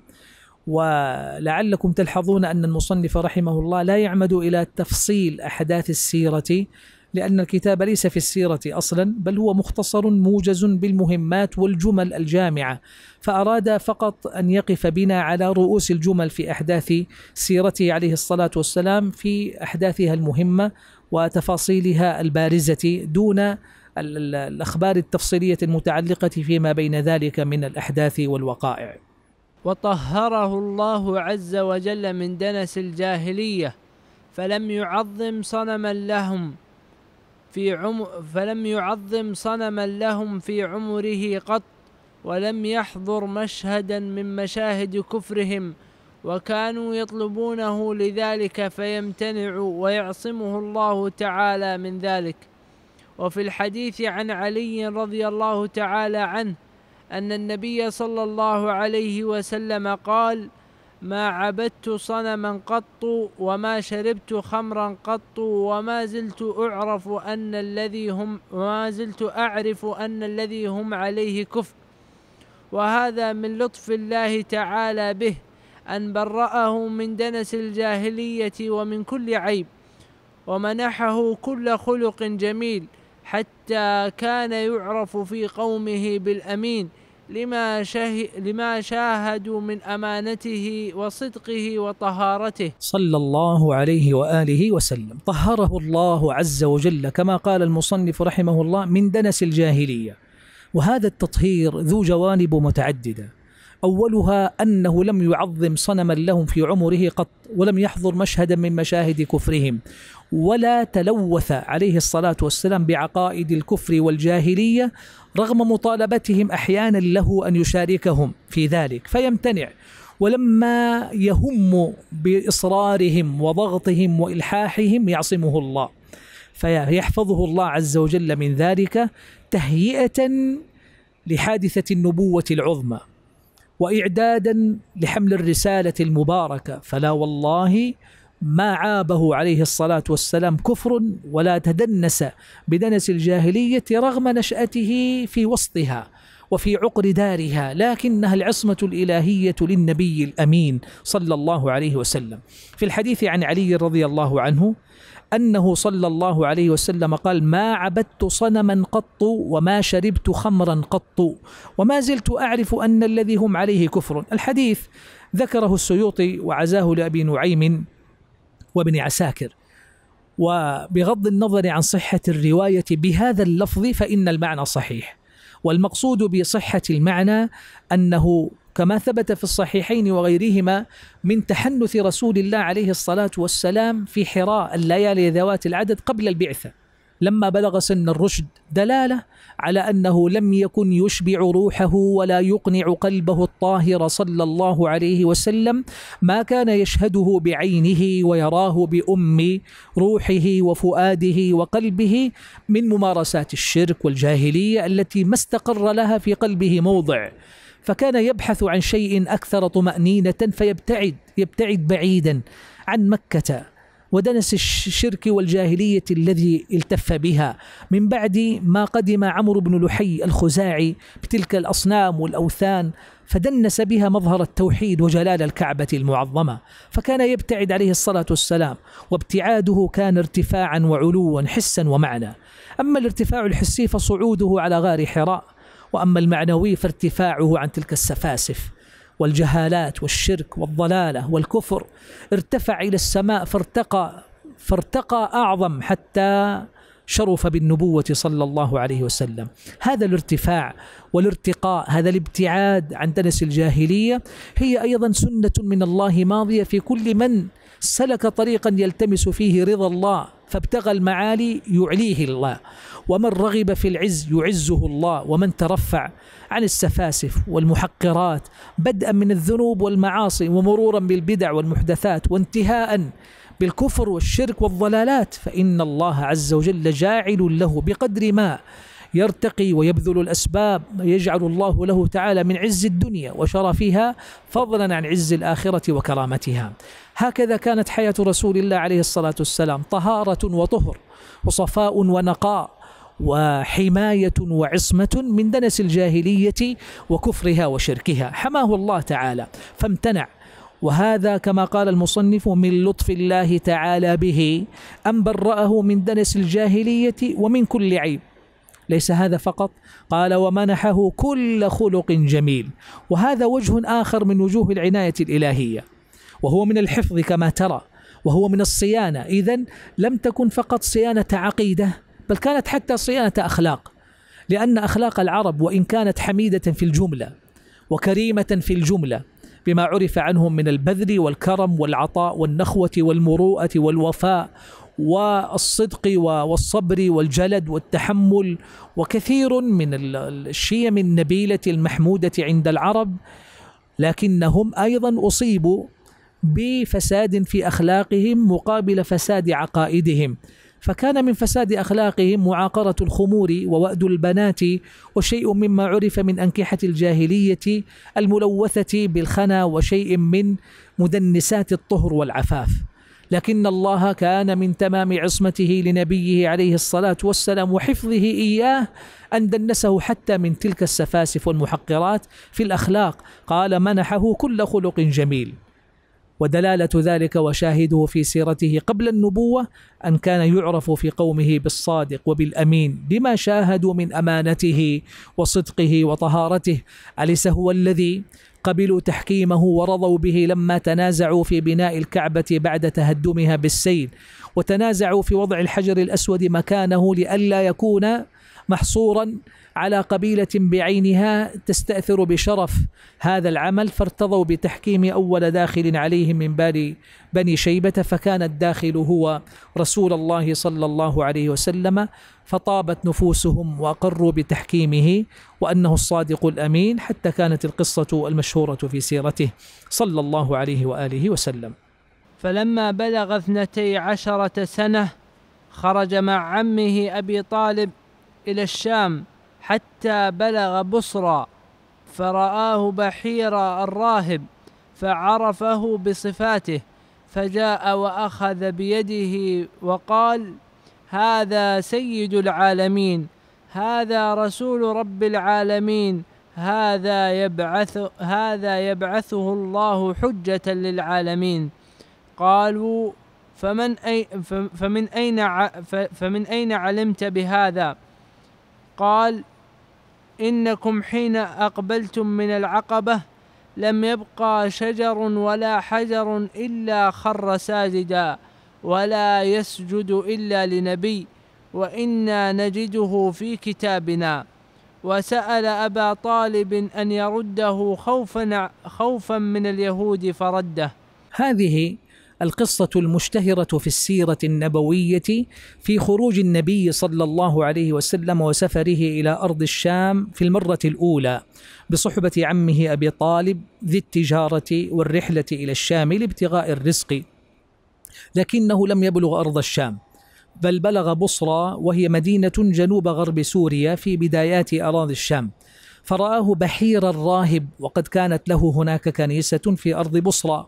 ولعلكم تلحظون أن المصنف رحمه الله لا يعمد إلى تفصيل أحداث السيرة لأن الكتاب ليس في السيرة أصلا بل هو مختصر موجز بالمهمات والجمل الجامعة فأراد فقط أن يقف بنا على رؤوس الجمل في أحداث سيرته عليه الصلاة والسلام في أحداثها المهمة وتفاصيلها البارزة دون الأخبار التفصيلية المتعلقة فيما بين ذلك من الأحداث والوقائع وطهره الله عز وجل من دنس الجاهليه فلم يعظم صنما لهم في عمر فلم يعظم صنما لهم في عمره قط ولم يحضر مشهدا من مشاهد كفرهم وكانوا يطلبونه لذلك فيمتنع ويعصمه الله تعالى من ذلك وفي الحديث عن علي رضي الله تعالى عنه ان النبي صلى الله عليه وسلم قال ما عبدت صنما قط وما شربت خمرا قط وما زلت أعرف أن الذي هم وما زلت أعرف أن الذي هم عليه كفر وهذا من لطف الله تعالى به أن برأه من دنس الجاهلية ومن كل عيب ومنحه كل خلق جميل حتى كان يعرف في قومه بالأمين لما, شه... لما شاهدوا من امانته وصدقه وطهارته صلى الله عليه واله وسلم طهره الله عز وجل كما قال المصنف رحمه الله من دنس الجاهليه وهذا التطهير ذو جوانب متعدده اولها انه لم يعظم صنما لهم في عمره قط ولم يحضر مشهدا من مشاهد كفرهم ولا تلوث عليه الصلاة والسلام بعقائد الكفر والجاهلية رغم مطالبتهم أحيانا له أن يشاركهم في ذلك فيمتنع ولما يهم بإصرارهم وضغطهم وإلحاحهم يعصمه الله فيحفظه الله عز وجل من ذلك تهيئة لحادثة النبوة العظمى وإعدادا لحمل الرسالة المباركة فلا والله ما عابه عليه الصلاة والسلام كفر ولا تدنس بدنس الجاهلية رغم نشأته في وسطها وفي عقر دارها لكنها العصمة الإلهية للنبي الأمين صلى الله عليه وسلم في الحديث عن علي رضي الله عنه أنه صلى الله عليه وسلم قال ما عبدت صنما قط وما شربت خمرا قط وما زلت أعرف أن الذي هم عليه كفر الحديث ذكره السيوطي وعزاه لأبي نعيم وابن عساكر وبغض النظر عن صحة الرواية بهذا اللفظ فإن المعنى صحيح والمقصود بصحة المعنى أنه كما ثبت في الصحيحين وغيرهما من تحنث رسول الله عليه الصلاة والسلام في حراء الليالي ذوات العدد قبل البعثة لما بلغ سن الرشد دلاله على انه لم يكن يشبع روحه ولا يقنع قلبه الطاهر صلى الله عليه وسلم ما كان يشهده بعينه ويراه بام روحه وفؤاده وقلبه من ممارسات الشرك والجاهليه التي ما استقر لها في قلبه موضع فكان يبحث عن شيء اكثر طمانينه فيبتعد يبتعد بعيدا عن مكه ودنس الشرك والجاهلية الذي التف بها من بعد ما قدم عمرو بن لحي الخزاعي بتلك الأصنام والأوثان فدنس بها مظهر التوحيد وجلال الكعبة المعظمة فكان يبتعد عليه الصلاة والسلام وابتعاده كان ارتفاعا وعلوا حسا ومعنى أما الارتفاع الحسي فصعوده على غار حراء وأما المعنوي فارتفاعه عن تلك السفاسف والجهالات والشرك والضلاله والكفر ارتفع الى السماء فارتقى فارتقى اعظم حتى شرف بالنبوة صلى الله عليه وسلم هذا الارتفاع والارتقاء هذا الابتعاد عن دنس الجاهلية هي أيضا سنة من الله ماضية في كل من سلك طريقا يلتمس فيه رضا الله فابتغى المعالي يعليه الله ومن رغب في العز يعزه الله ومن ترفع عن السفاسف والمحقرات بدءا من الذنوب والمعاصي ومرورا بالبدع والمحدثات وانتهاء بالكفر والشرك والضلالات فإن الله عز وجل جاعل له بقدر ما يرتقي ويبذل الأسباب يجعل الله له تعالى من عز الدنيا وشرفها فضلا عن عز الآخرة وكرامتها هكذا كانت حياة رسول الله عليه الصلاة والسلام طهارة وطهر وصفاء ونقاء وحماية وعصمة من دنس الجاهلية وكفرها وشركها حماه الله تعالى فامتنع وهذا كما قال المصنف من لطف الله تعالى به أن برأه من دنس الجاهلية ومن كل عيب ليس هذا فقط قال ومنحه كل خلق جميل وهذا وجه آخر من وجوه العناية الإلهية وهو من الحفظ كما ترى وهو من الصيانة إذا لم تكن فقط صيانة عقيدة بل كانت حتى صيانة أخلاق لأن أخلاق العرب وإن كانت حميدة في الجملة وكريمة في الجملة بما عرف عنهم من البذل والكرم والعطاء والنخوة والمروءة والوفاء والصدق والصبر والجلد والتحمل وكثير من الشيم النبيلة المحمودة عند العرب لكنهم أيضا أصيبوا بفساد في اخلاقهم مقابل فساد عقائدهم فكان من فساد اخلاقهم معاقره الخمور ووأد البنات وشيء مما عرف من انكحه الجاهليه الملوثه بالخنا وشيء من مدنسات الطهر والعفاف لكن الله كان من تمام عصمته لنبيه عليه الصلاه والسلام وحفظه اياه ان دنسه حتى من تلك السفاسف والمحقرات في الاخلاق قال منحه كل خلق جميل ودلالة ذلك وشاهده في سيرته قبل النبوة أن كان يعرف في قومه بالصادق وبالأمين بما شاهدوا من أمانته وصدقه وطهارته أليس هو الذي قبلوا تحكيمه ورضوا به لما تنازعوا في بناء الكعبة بعد تهدمها بالسيل وتنازعوا في وضع الحجر الأسود مكانه لئلا يكون محصورا على قبيلة بعينها تستأثر بشرف هذا العمل فارتضوا بتحكيم أول داخل عليهم من بال بني شيبة فكان الداخل هو رسول الله صلى الله عليه وسلم فطابت نفوسهم وأقروا بتحكيمه وأنه الصادق الأمين حتى كانت القصة المشهورة في سيرته صلى الله عليه وآله وسلم فلما بلغ اثنتي عشرة سنة خرج مع عمه أبي طالب إلى الشام حتى بلغ بصرى فرآه بحيرا الراهب فعرفه بصفاته فجاء وأخذ بيده وقال هذا سيد العالمين هذا رسول رب العالمين هذا يبعث هذا يبعثه الله حجة للعالمين قالوا فمن أي فمن أين فمن أين علمت بهذا قال إنكم حين أقبلتم من العقبة لم يبقى شجر ولا حجر إلا خر ساجدا ولا يسجد إلا لنبي وإنا نجده في كتابنا وسأل أبا طالب أن يرده خوفا خوفا من اليهود فرده هذه القصة المشتهرة في السيرة النبوية في خروج النبي صلى الله عليه وسلم وسفره إلى أرض الشام في المرة الأولى بصحبة عمه أبي طالب ذي التجارة والرحلة إلى الشام لابتغاء الرزق لكنه لم يبلغ أرض الشام بل بلغ بصرى وهي مدينة جنوب غرب سوريا في بدايات أراضي الشام فرآه بحير الراهب وقد كانت له هناك كنيسة في أرض بصرى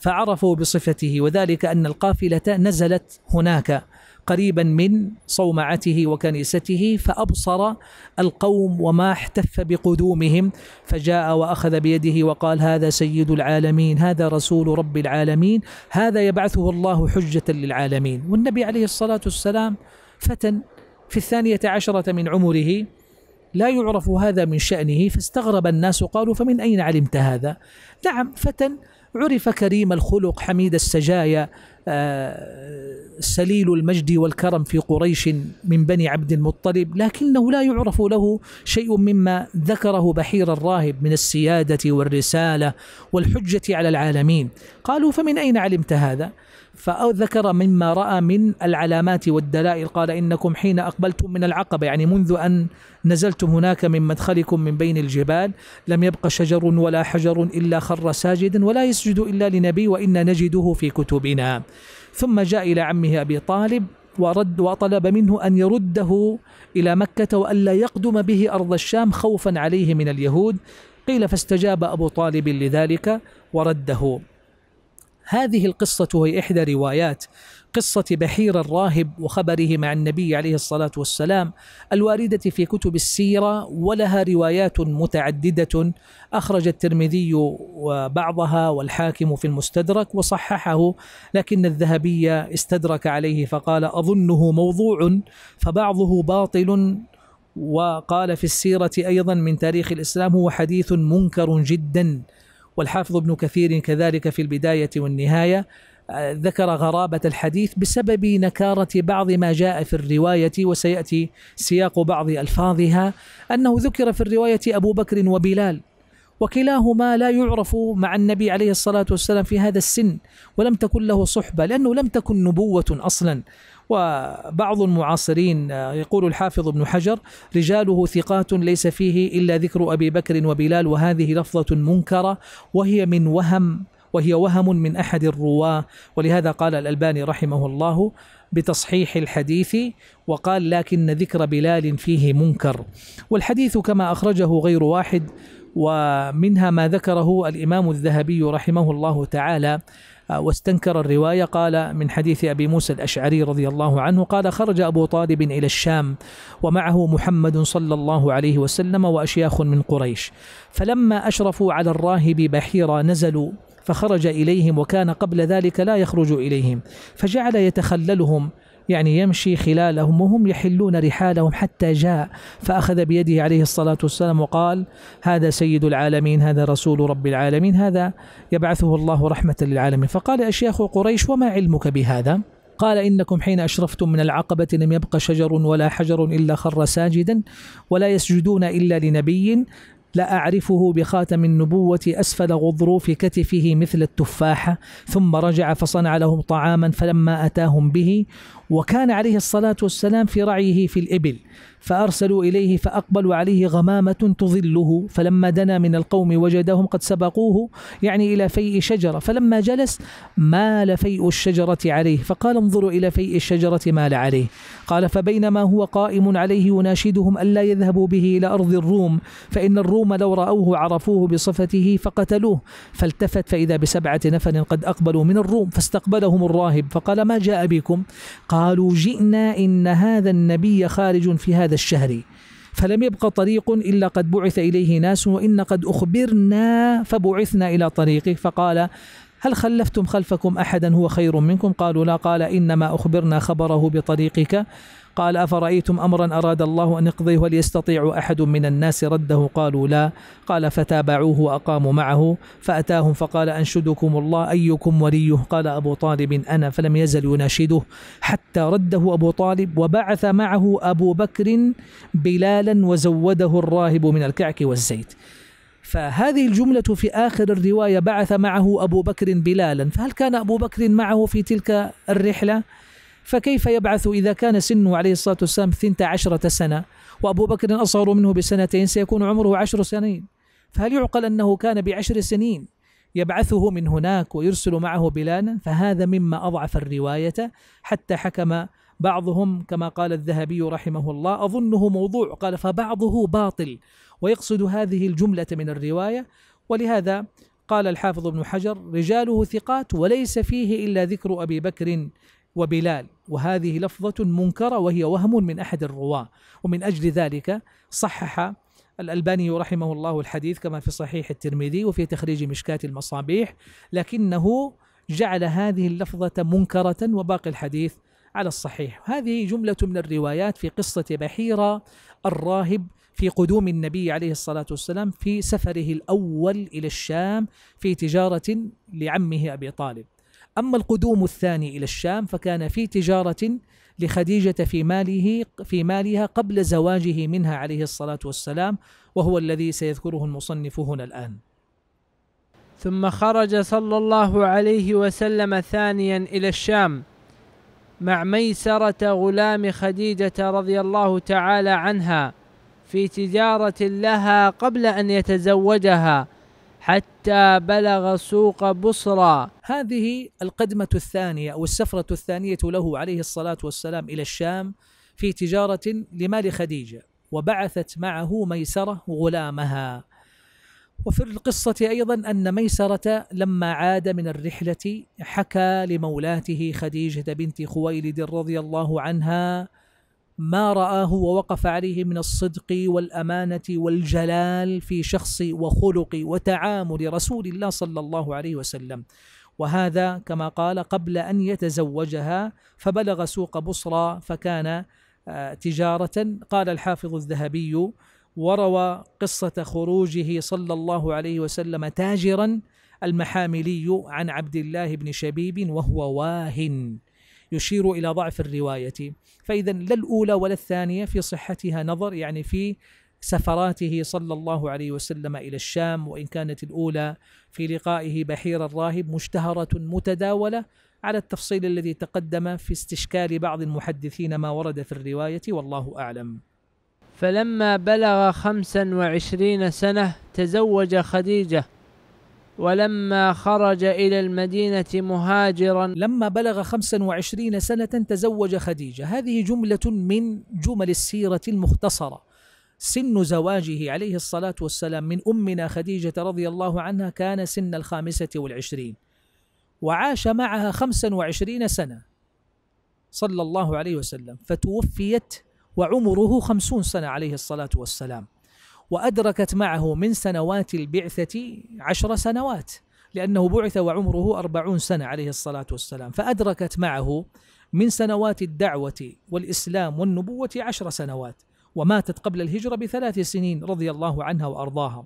فعرفوا بصفته وذلك أن القافلة نزلت هناك قريبا من صومعته وكنيسته فأبصر القوم وما احتف بقدومهم فجاء وأخذ بيده وقال هذا سيد العالمين هذا رسول رب العالمين هذا يبعثه الله حجة للعالمين والنبي عليه الصلاة والسلام فتى في الثانية عشرة من عمره لا يعرف هذا من شأنه فاستغرب الناس قالوا فمن أين علمت هذا نعم فتى عرف كريم الخلق حميد السجايا آه، سليل المجد والكرم في قريش من بني عبد المطلب لكنه لا يعرف له شيء مما ذكره بحير الراهب من السيادة والرسالة والحجة على العالمين قالوا فمن أين علمت هذا؟ فذكر مما رأى من العلامات والدلائل قال إنكم حين أقبلتم من العقبة يعني منذ أن نزلتم هناك من مدخلكم من بين الجبال لم يبق شجر ولا حجر إلا خر ساجدا ولا يسجد إلا لنبي وإنا نجده في كتبنا ثم جاء إلى عمه أبي طالب ورد وطلب منه أن يرده إلى مكة وألا يقدم به أرض الشام خوفا عليه من اليهود قيل فاستجاب أبو طالب لذلك ورده هذه القصة هي إحدى روايات قصة بحير الراهب وخبره مع النبي عليه الصلاة والسلام الواردة في كتب السيرة ولها روايات متعددة أخرج الترمذي وبعضها والحاكم في المستدرك وصححه لكن الذهبي استدرك عليه فقال أظنه موضوع فبعضه باطل وقال في السيرة أيضا من تاريخ الإسلام هو حديث منكر جدا والحافظ ابن كثير كذلك في البداية والنهاية آه، ذكر غرابة الحديث بسبب نكارة بعض ما جاء في الرواية وسيأتي سياق بعض ألفاظها أنه ذكر في الرواية أبو بكر وبلال وكلاهما لا يعرف مع النبي عليه الصلاة والسلام في هذا السن ولم تكن له صحبة لأنه لم تكن نبوة أصلا وبعض المعاصرين آه، يقول الحافظ ابن حجر رجاله ثقات ليس فيه إلا ذكر أبي بكر وبلال وهذه لفظة منكرة وهي من وهم وهي وهم من أحد الرواة ولهذا قال الألباني رحمه الله بتصحيح الحديث وقال لكن ذكر بلال فيه منكر والحديث كما أخرجه غير واحد ومنها ما ذكره الإمام الذهبي رحمه الله تعالى آه، واستنكر الرواية قال من حديث أبي موسى الأشعري رضي الله عنه قال خرج أبو طالب إلى الشام ومعه محمد صلى الله عليه وسلم وأشياخ من قريش فلما أشرفوا على الراهب بحيرة نزلوا فخرج إليهم وكان قبل ذلك لا يخرج إليهم فجعل يتخللهم يعني يمشي خلالهم وهم يحلون رحالهم حتى جاء فأخذ بيده عليه الصلاة والسلام وقال هذا سيد العالمين هذا رسول رب العالمين هذا يبعثه الله رحمة للعالمين فقال أشياخ قريش وما علمك بهذا قال إنكم حين أشرفتم من العقبة لم يبق شجر ولا حجر إلا خر ساجدا ولا يسجدون إلا لنبي لا أعرفه بخاتم النبوة أسفل غضروف كتفه مثل التفاحة ثم رجع فصنع لهم طعاما فلما أتاهم به وكان عليه الصلاة والسلام في رعيه في الإبل فأرسلوا إليه فأقبلوا عليه غمامة تظله فلما دنا من القوم وجدهم قد سبقوه يعني إلى فيء شجرة فلما جلس مال فيء الشجرة عليه فقال انظروا إلى فيء الشجرة مال عليه قال فبينما هو قائم عليه يناشدهم ألا يذهبوا به إلى أرض الروم فإن الروم الروم لو رأوه عرفوه بصفته فقتلوه فالتفت فإذا بسبعة نفر قد أقبلوا من الروم فاستقبلهم الراهب فقال ما جاء بكم قالوا جئنا إن هذا النبي خارج في هذا الشهر فلم يبقى طريق إلا قد بعث إليه ناس وإن قد أخبرنا فبعثنا إلى طريقه فقال هل خلفتم خلفكم أحدا هو خير منكم قالوا لا قال إنما أخبرنا خبره بطريقك قال أفرأيتم أمرا أراد الله أن يقضيه وليستطيع أحد من الناس رده قالوا لا قال فتابعوه وأقاموا معه فأتاهم فقال أنشدكم الله أيكم وليه قال أبو طالب أنا فلم يزل يناشده حتى رده أبو طالب وبعث معه أبو بكر بلالا وزوده الراهب من الكعك والزيت فهذه الجملة في آخر الرواية بعث معه أبو بكر بلالا فهل كان أبو بكر معه في تلك الرحلة؟ فكيف يبعث إذا كان سنه عليه الصلاة والسلام 12 عشرة سنة وأبو بكر أصغر منه بسنتين سيكون عمره عشر سنين فهل يعقل أنه كان بعشر سنين يبعثه من هناك ويرسل معه بلالا فهذا مما أضعف الرواية حتى حكم بعضهم كما قال الذهبي رحمه الله أظنه موضوع قال فبعضه باطل ويقصد هذه الجملة من الرواية ولهذا قال الحافظ ابن حجر رجاله ثقات وليس فيه إلا ذكر أبي بكر وبلال وهذه لفظة منكرة وهي وهم من أحد الرواة ومن أجل ذلك صحح الألباني رحمه الله الحديث كما في صحيح الترمذي وفي تخريج مشكات المصابيح لكنه جعل هذه اللفظة منكرة وباقي الحديث على الصحيح هذه جملة من الروايات في قصة بحيرة الراهب في قدوم النبي عليه الصلاة والسلام في سفره الأول إلى الشام في تجارة لعمه أبي طالب أما القدوم الثاني إلى الشام فكان في تجارة لخديجة في ماله في مالها قبل زواجه منها عليه الصلاة والسلام وهو الذي سيذكره المصنف هنا الآن ثم خرج صلى الله عليه وسلم ثانيا إلى الشام مع ميسرة غلام خديجة رضي الله تعالى عنها في تجارة لها قبل أن يتزوجها حتى بلغ سوق بصرى هذه القدمة الثانية أو السفرة الثانية له عليه الصلاة والسلام إلى الشام في تجارة لمال خديجة وبعثت معه ميسرة غلامها وفي القصة أيضا أن ميسرة لما عاد من الرحلة حكى لمولاته خديجة بنت خويلد رضي الله عنها ما رآه ووقف عليه من الصدق والأمانة والجلال في شخص وخلق وتعامل رسول الله صلى الله عليه وسلم وهذا كما قال قبل أن يتزوجها فبلغ سوق بصرى فكان آه، تجارة قال الحافظ الذهبي وروى قصة خروجه صلى الله عليه وسلم تاجرا المحاملي عن عبد الله بن شبيب وهو واهن يشير إلى ضعف الرواية فإذا لا الأولى ولا الثانية في صحتها نظر يعني في سفراته صلى الله عليه وسلم إلى الشام وإن كانت الأولى في لقائه بحير الراهب مشتهرة متداولة على التفصيل الذي تقدم في استشكال بعض المحدثين ما ورد في الرواية والله أعلم فلما بلغ خمسا وعشرين سنة تزوج خديجة ولما خرج إلى المدينة مهاجرا لما بلغ 25 سنة تزوج خديجة هذه جملة من جمل السيرة المختصرة سن زواجه عليه الصلاة والسلام من أمنا خديجة رضي الله عنها كان سن الخامسة والعشرين وعاش معها 25 سنة صلى الله عليه وسلم فتوفيت وعمره خمسون سنة عليه الصلاة والسلام وأدركت معه من سنوات البعثة عشر سنوات لأنه بعث وعمره أربعون سنة عليه الصلاة والسلام فأدركت معه من سنوات الدعوة والإسلام والنبوة عشر سنوات وماتت قبل الهجرة بثلاث سنين رضي الله عنها وأرضاها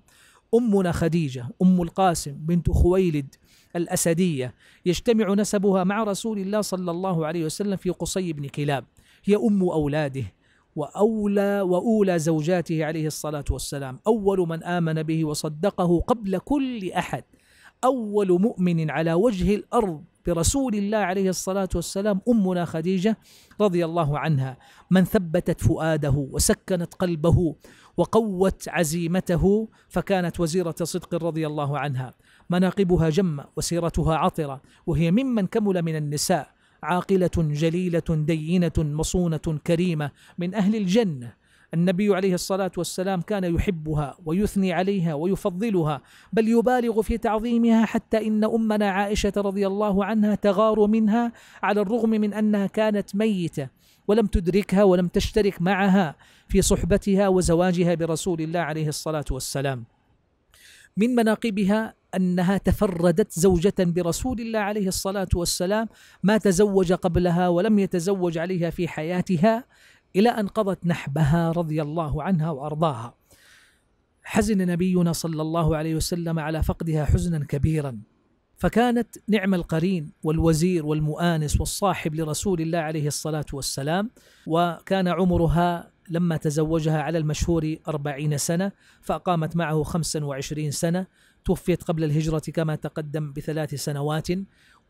أمنا خديجة أم القاسم بنت خويلد الأسدية يجتمع نسبها مع رسول الله صلى الله عليه وسلم في قصي بن كلاب هي أم أولاده وأولى وأولى زوجاته عليه الصلاة والسلام أول من آمن به وصدقه قبل كل أحد أول مؤمن على وجه الأرض برسول الله عليه الصلاة والسلام أمنا خديجة رضي الله عنها من ثبتت فؤاده وسكنت قلبه وقوت عزيمته فكانت وزيرة صدق رضي الله عنها مناقبها جمة وسيرتها عطرة وهي ممن كمل من النساء عاقلة جليلة دينة مصونة كريمة من أهل الجنة النبي عليه الصلاة والسلام كان يحبها ويثني عليها ويفضلها بل يبالغ في تعظيمها حتى إن أمنا عائشة رضي الله عنها تغار منها على الرغم من أنها كانت ميتة ولم تدركها ولم تشترك معها في صحبتها وزواجها برسول الله عليه الصلاة والسلام من مناقبها انها تفردت زوجه برسول الله عليه الصلاه والسلام ما تزوج قبلها ولم يتزوج عليها في حياتها الى ان قضت نحبها رضي الله عنها وارضاها. حزن نبينا صلى الله عليه وسلم على فقدها حزنا كبيرا فكانت نعم القرين والوزير والمؤانس والصاحب لرسول الله عليه الصلاه والسلام وكان عمرها لما تزوجها على المشهور أربعين سنة فأقامت معه خمسا وعشرين سنة توفيت قبل الهجرة كما تقدم بثلاث سنوات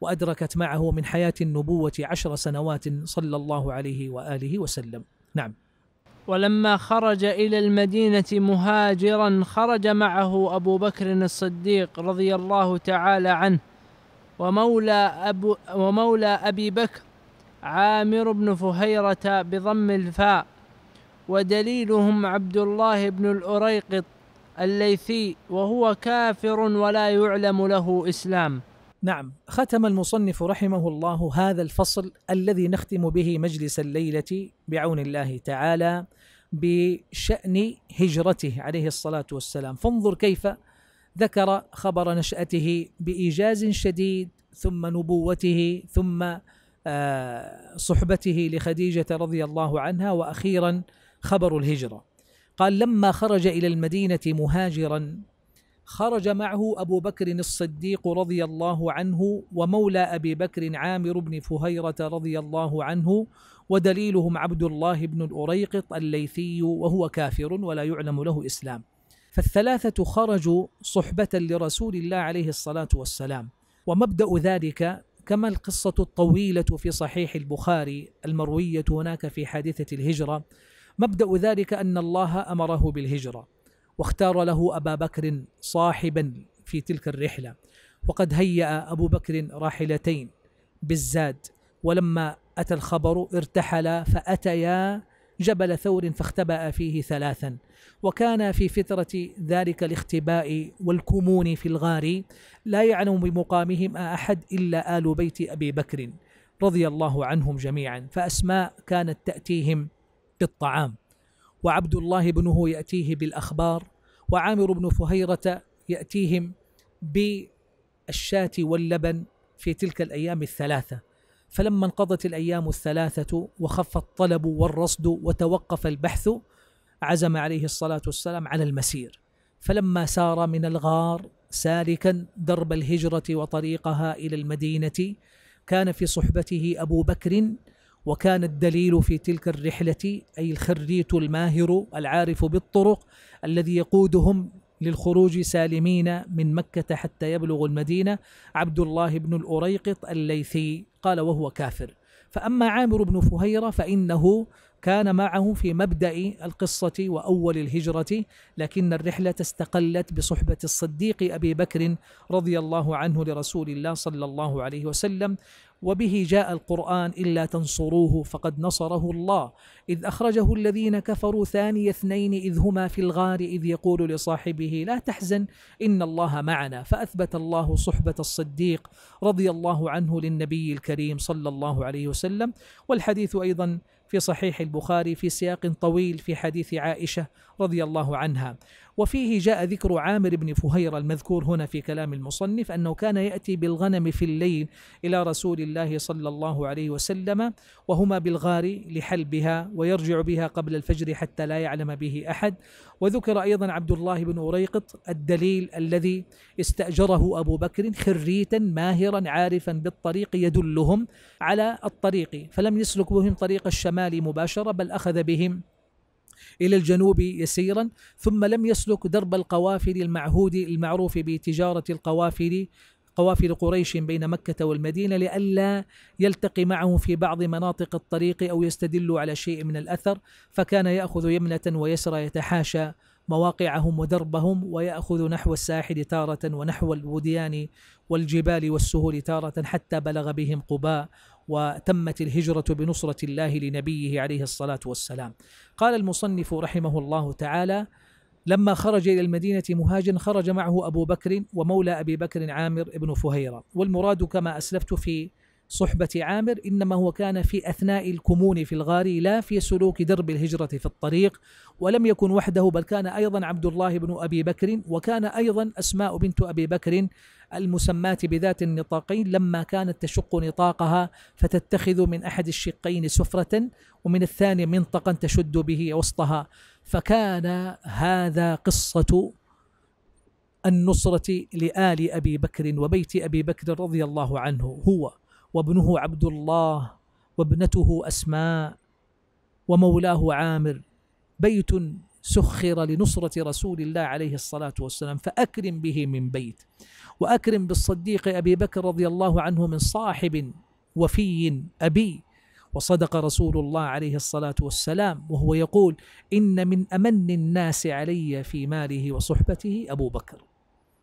وأدركت معه من حياة النبوة عشر سنوات صلى الله عليه وآله وسلم نعم ولما خرج إلى المدينة مهاجرا خرج معه أبو بكر الصديق رضي الله تعالى عنه ومولى, أبو ومولى أبي بكر عامر بن فهيرة بضم الفاء ودليلهم عبد الله بن الأريقط الليثي وهو كافر ولا يعلم له إسلام نعم ختم المصنف رحمه الله هذا الفصل الذي نختم به مجلس الليلة بعون الله تعالى بشأن هجرته عليه الصلاة والسلام فانظر كيف ذكر خبر نشأته بإيجاز شديد ثم نبوته ثم آه، صحبته لخديجة رضي الله عنها وأخيرا خبر الهجرة قال لما خرج إلى المدينة مهاجرا خرج معه أبو بكر الصديق رضي الله عنه ومولى أبي بكر عامر بن فهيرة رضي الله عنه ودليلهم عبد الله بن الأريقط الليثي وهو كافر ولا يعلم له إسلام فالثلاثة خرجوا صحبة لرسول الله عليه الصلاة والسلام ومبدأ ذلك كما القصة الطويلة في صحيح البخاري المروية هناك في حادثة الهجرة مبدا ذلك ان الله امره بالهجره واختار له ابا بكر صاحبا في تلك الرحله وقد هيا ابو بكر راحلتين بالزاد ولما اتى الخبر ارتحلا فاتيا جبل ثور فاختبأ فيه ثلاثا وكان في فترة ذلك الاختباء والكمون في الغار لا يعلم بمقامهم أحد إلا آل بيت أبي بكر رضي الله عنهم جميعا فأسماء كانت تأتيهم بالطعام وعبد الله بنه يأتيه بالأخبار وعامر بن فهيرة يأتيهم بالشاة واللبن في تلك الأيام الثلاثة فلما انقضت الأيام الثلاثة وخف الطلب والرصد وتوقف البحث عزم عليه الصلاة والسلام على المسير فلما سار من الغار سالكا درب الهجرة وطريقها إلى المدينة كان في صحبته أبو بكر وكان الدليل في تلك الرحلة أي الخريت الماهر العارف بالطرق الذي يقودهم للخروج سالمين من مكة حتى يبلغوا المدينة عبد الله بن الأريقط الليثي قال وهو كافر فأما عامر بن فهيرة فإنه كان معه في مبدأ القصة وأول الهجرة لكن الرحلة استقلت بصحبة الصديق أبي بكر رضي الله عنه لرسول الله صلى الله عليه وسلم وبه جاء القرآن إلا تنصروه فقد نصره الله إذ أخرجه الذين كفروا ثاني اثنين إذ هما في الغار إذ يقول لصاحبه لا تحزن إن الله معنا فأثبت الله صحبة الصديق رضي الله عنه للنبي الكريم صلى الله عليه وسلم والحديث أيضا في صحيح البخاري في سياق طويل في حديث عائشة رضي الله عنها وفيه جاء ذكر عامر بن فهيرة المذكور هنا في كلام المصنف أنه كان يأتي بالغنم في الليل إلى رسول الله صلى الله عليه وسلم وهما بالغار لحلبها ويرجع بها قبل الفجر حتى لا يعلم به أحد وذكر أيضا عبد الله بن أريقط الدليل الذي استأجره أبو بكر خريتا ماهرا عارفا بالطريق يدلهم على الطريق فلم يسلك بهم طريق الشمال مباشرة بل أخذ بهم إلى الجنوب يسيرا ثم لم يسلك درب القوافل المعهود المعروف بتجارة القوافل قوافل قريش بين مكة والمدينة لئلا يلتقي معهم في بعض مناطق الطريق أو يستدل على شيء من الأثر فكان يأخذ يمنة ويسرى يتحاشى مواقعهم ودربهم ويأخذ نحو الساحل تارة ونحو الوديان والجبال والسهول تارة حتى بلغ بهم قباء وتمت الهجرة بنصرة الله لنبيه عليه الصلاة والسلام قال المصنف رحمه الله تعالى لما خرج إلى المدينة مهاجا خرج معه أبو بكر ومولى أبي بكر عامر بن فهيرة والمراد كما أسلفت في صحبة عامر إنما هو كان في أثناء الكمون في الغار لا في سلوك درب الهجرة في الطريق ولم يكن وحده بل كان أيضا عبد الله بن أبي بكر وكان أيضا أسماء بنت أبي بكر المسماة بذات النطاقين لما كانت تشق نطاقها فتتخذ من أحد الشقين سفرة ومن الثاني منطقا تشد به وسطها فكان هذا قصة النصرة لآل أبي بكر وبيت أبي بكر رضي الله عنه هو وابنه عبد الله وابنته اسماء ومولاه عامر بيت سخر لنصرة رسول الله عليه الصلاة والسلام فأكرم به من بيت وأكرم بالصديق أبي بكر رضي الله عنه من صاحب وفي أبي وصدق رسول الله عليه الصلاة والسلام وهو يقول إن من أمن الناس علي في ماله وصحبته أبو بكر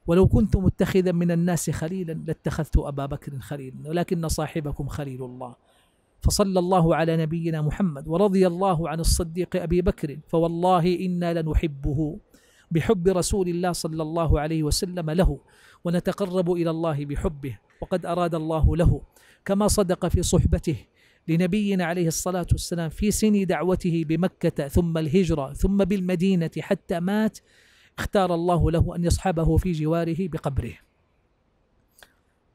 ولو كنت متخذا من الناس خليلا لاتخذت ابا بكر خليلا ولكن صاحبكم خليل الله فصلى الله على نبينا محمد ورضي الله عن الصديق ابي بكر فوالله انا لنحبه بحب رسول الله صلى الله عليه وسلم له ونتقرب الى الله بحبه وقد اراد الله له كما صدق في صحبته لنبينا عليه الصلاه والسلام في سن دعوته بمكه ثم الهجره ثم بالمدينه حتى مات اختار الله له أن يصحبه في جواره بقبره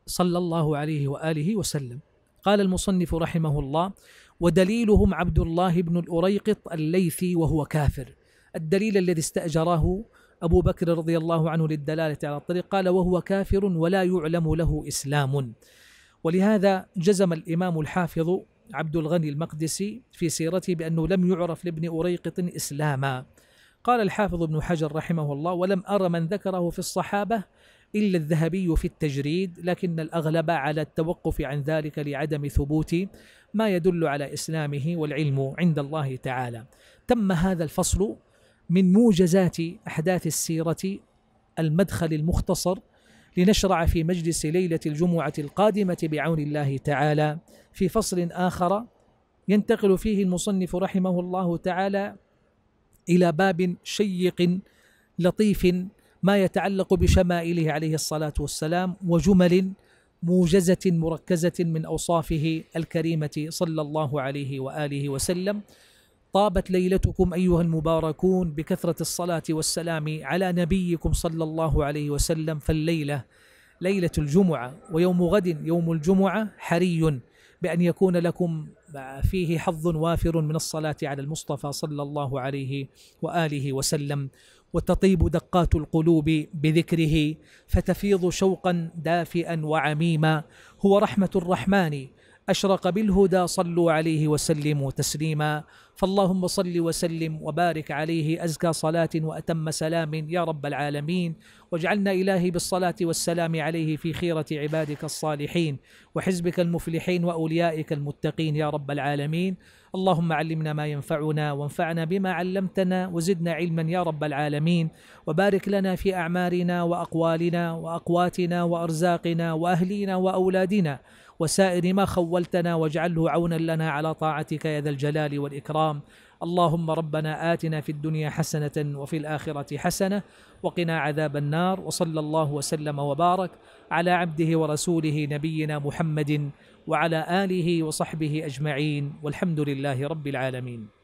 صلى الله عليه وآله وسلم قال المصنف رحمه الله ودليلهم عبد الله بن الأريقط الليثي وهو كافر الدليل الذي استأجره أبو بكر رضي الله عنه للدلالة على الطريق قال وهو كافر ولا يعلم له إسلام ولهذا جزم الإمام الحافظ عبد الغني المقدسي في سيرته بأنه لم يعرف لابن أريقط إسلاما قال الحافظ ابن حجر رحمه الله ولم أر من ذكره في الصحابة إلا الذهبي في التجريد لكن الأغلب على التوقف عن ذلك لعدم ثبوت ما يدل على إسلامه والعلم عند الله تعالى تم هذا الفصل من موجزات أحداث السيرة المدخل المختصر لنشرع في مجلس ليلة الجمعة القادمة بعون الله تعالى في فصل آخر ينتقل فيه المصنف رحمه الله تعالى الى باب شيق لطيف ما يتعلق بشمائله عليه الصلاه والسلام وجمل موجزه مركزه من اوصافه الكريمه صلى الله عليه واله وسلم طابت ليلتكم ايها المباركون بكثره الصلاه والسلام على نبيكم صلى الله عليه وسلم فالليله ليله الجمعه ويوم غد يوم الجمعه حري بان يكون لكم فيه حظ وافر من الصلاة على المصطفى صلى الله عليه وآله وسلم وتطيب دقات القلوب بذكره فتفيض شوقا دافئا وعميما هو رحمة الرحمن أشرق بالهدى صلوا عليه وسلموا تسليما فاللهم صل وسلم وبارك عليه أزكى صلاة وأتم سلام يا رب العالمين واجعلنا إلهي بالصلاة والسلام عليه في خيرة عبادك الصالحين وحزبك المفلحين وأوليائك المتقين يا رب العالمين اللهم علمنا ما ينفعنا وانفعنا بما علمتنا وزدنا علما يا رب العالمين وبارك لنا في أعمارنا وأقوالنا وأقواتنا وأرزاقنا وأهلينا وأولادنا وسائر ما خولتنا واجعله عونا لنا على طاعتك يا ذا الجلال والإكرام اللهم ربنا آتنا في الدنيا حسنة وفي الآخرة حسنة وقنا عذاب النار وصلى الله وسلم وبارك على عبده ورسوله نبينا محمد وعلى آله وصحبه أجمعين والحمد لله رب العالمين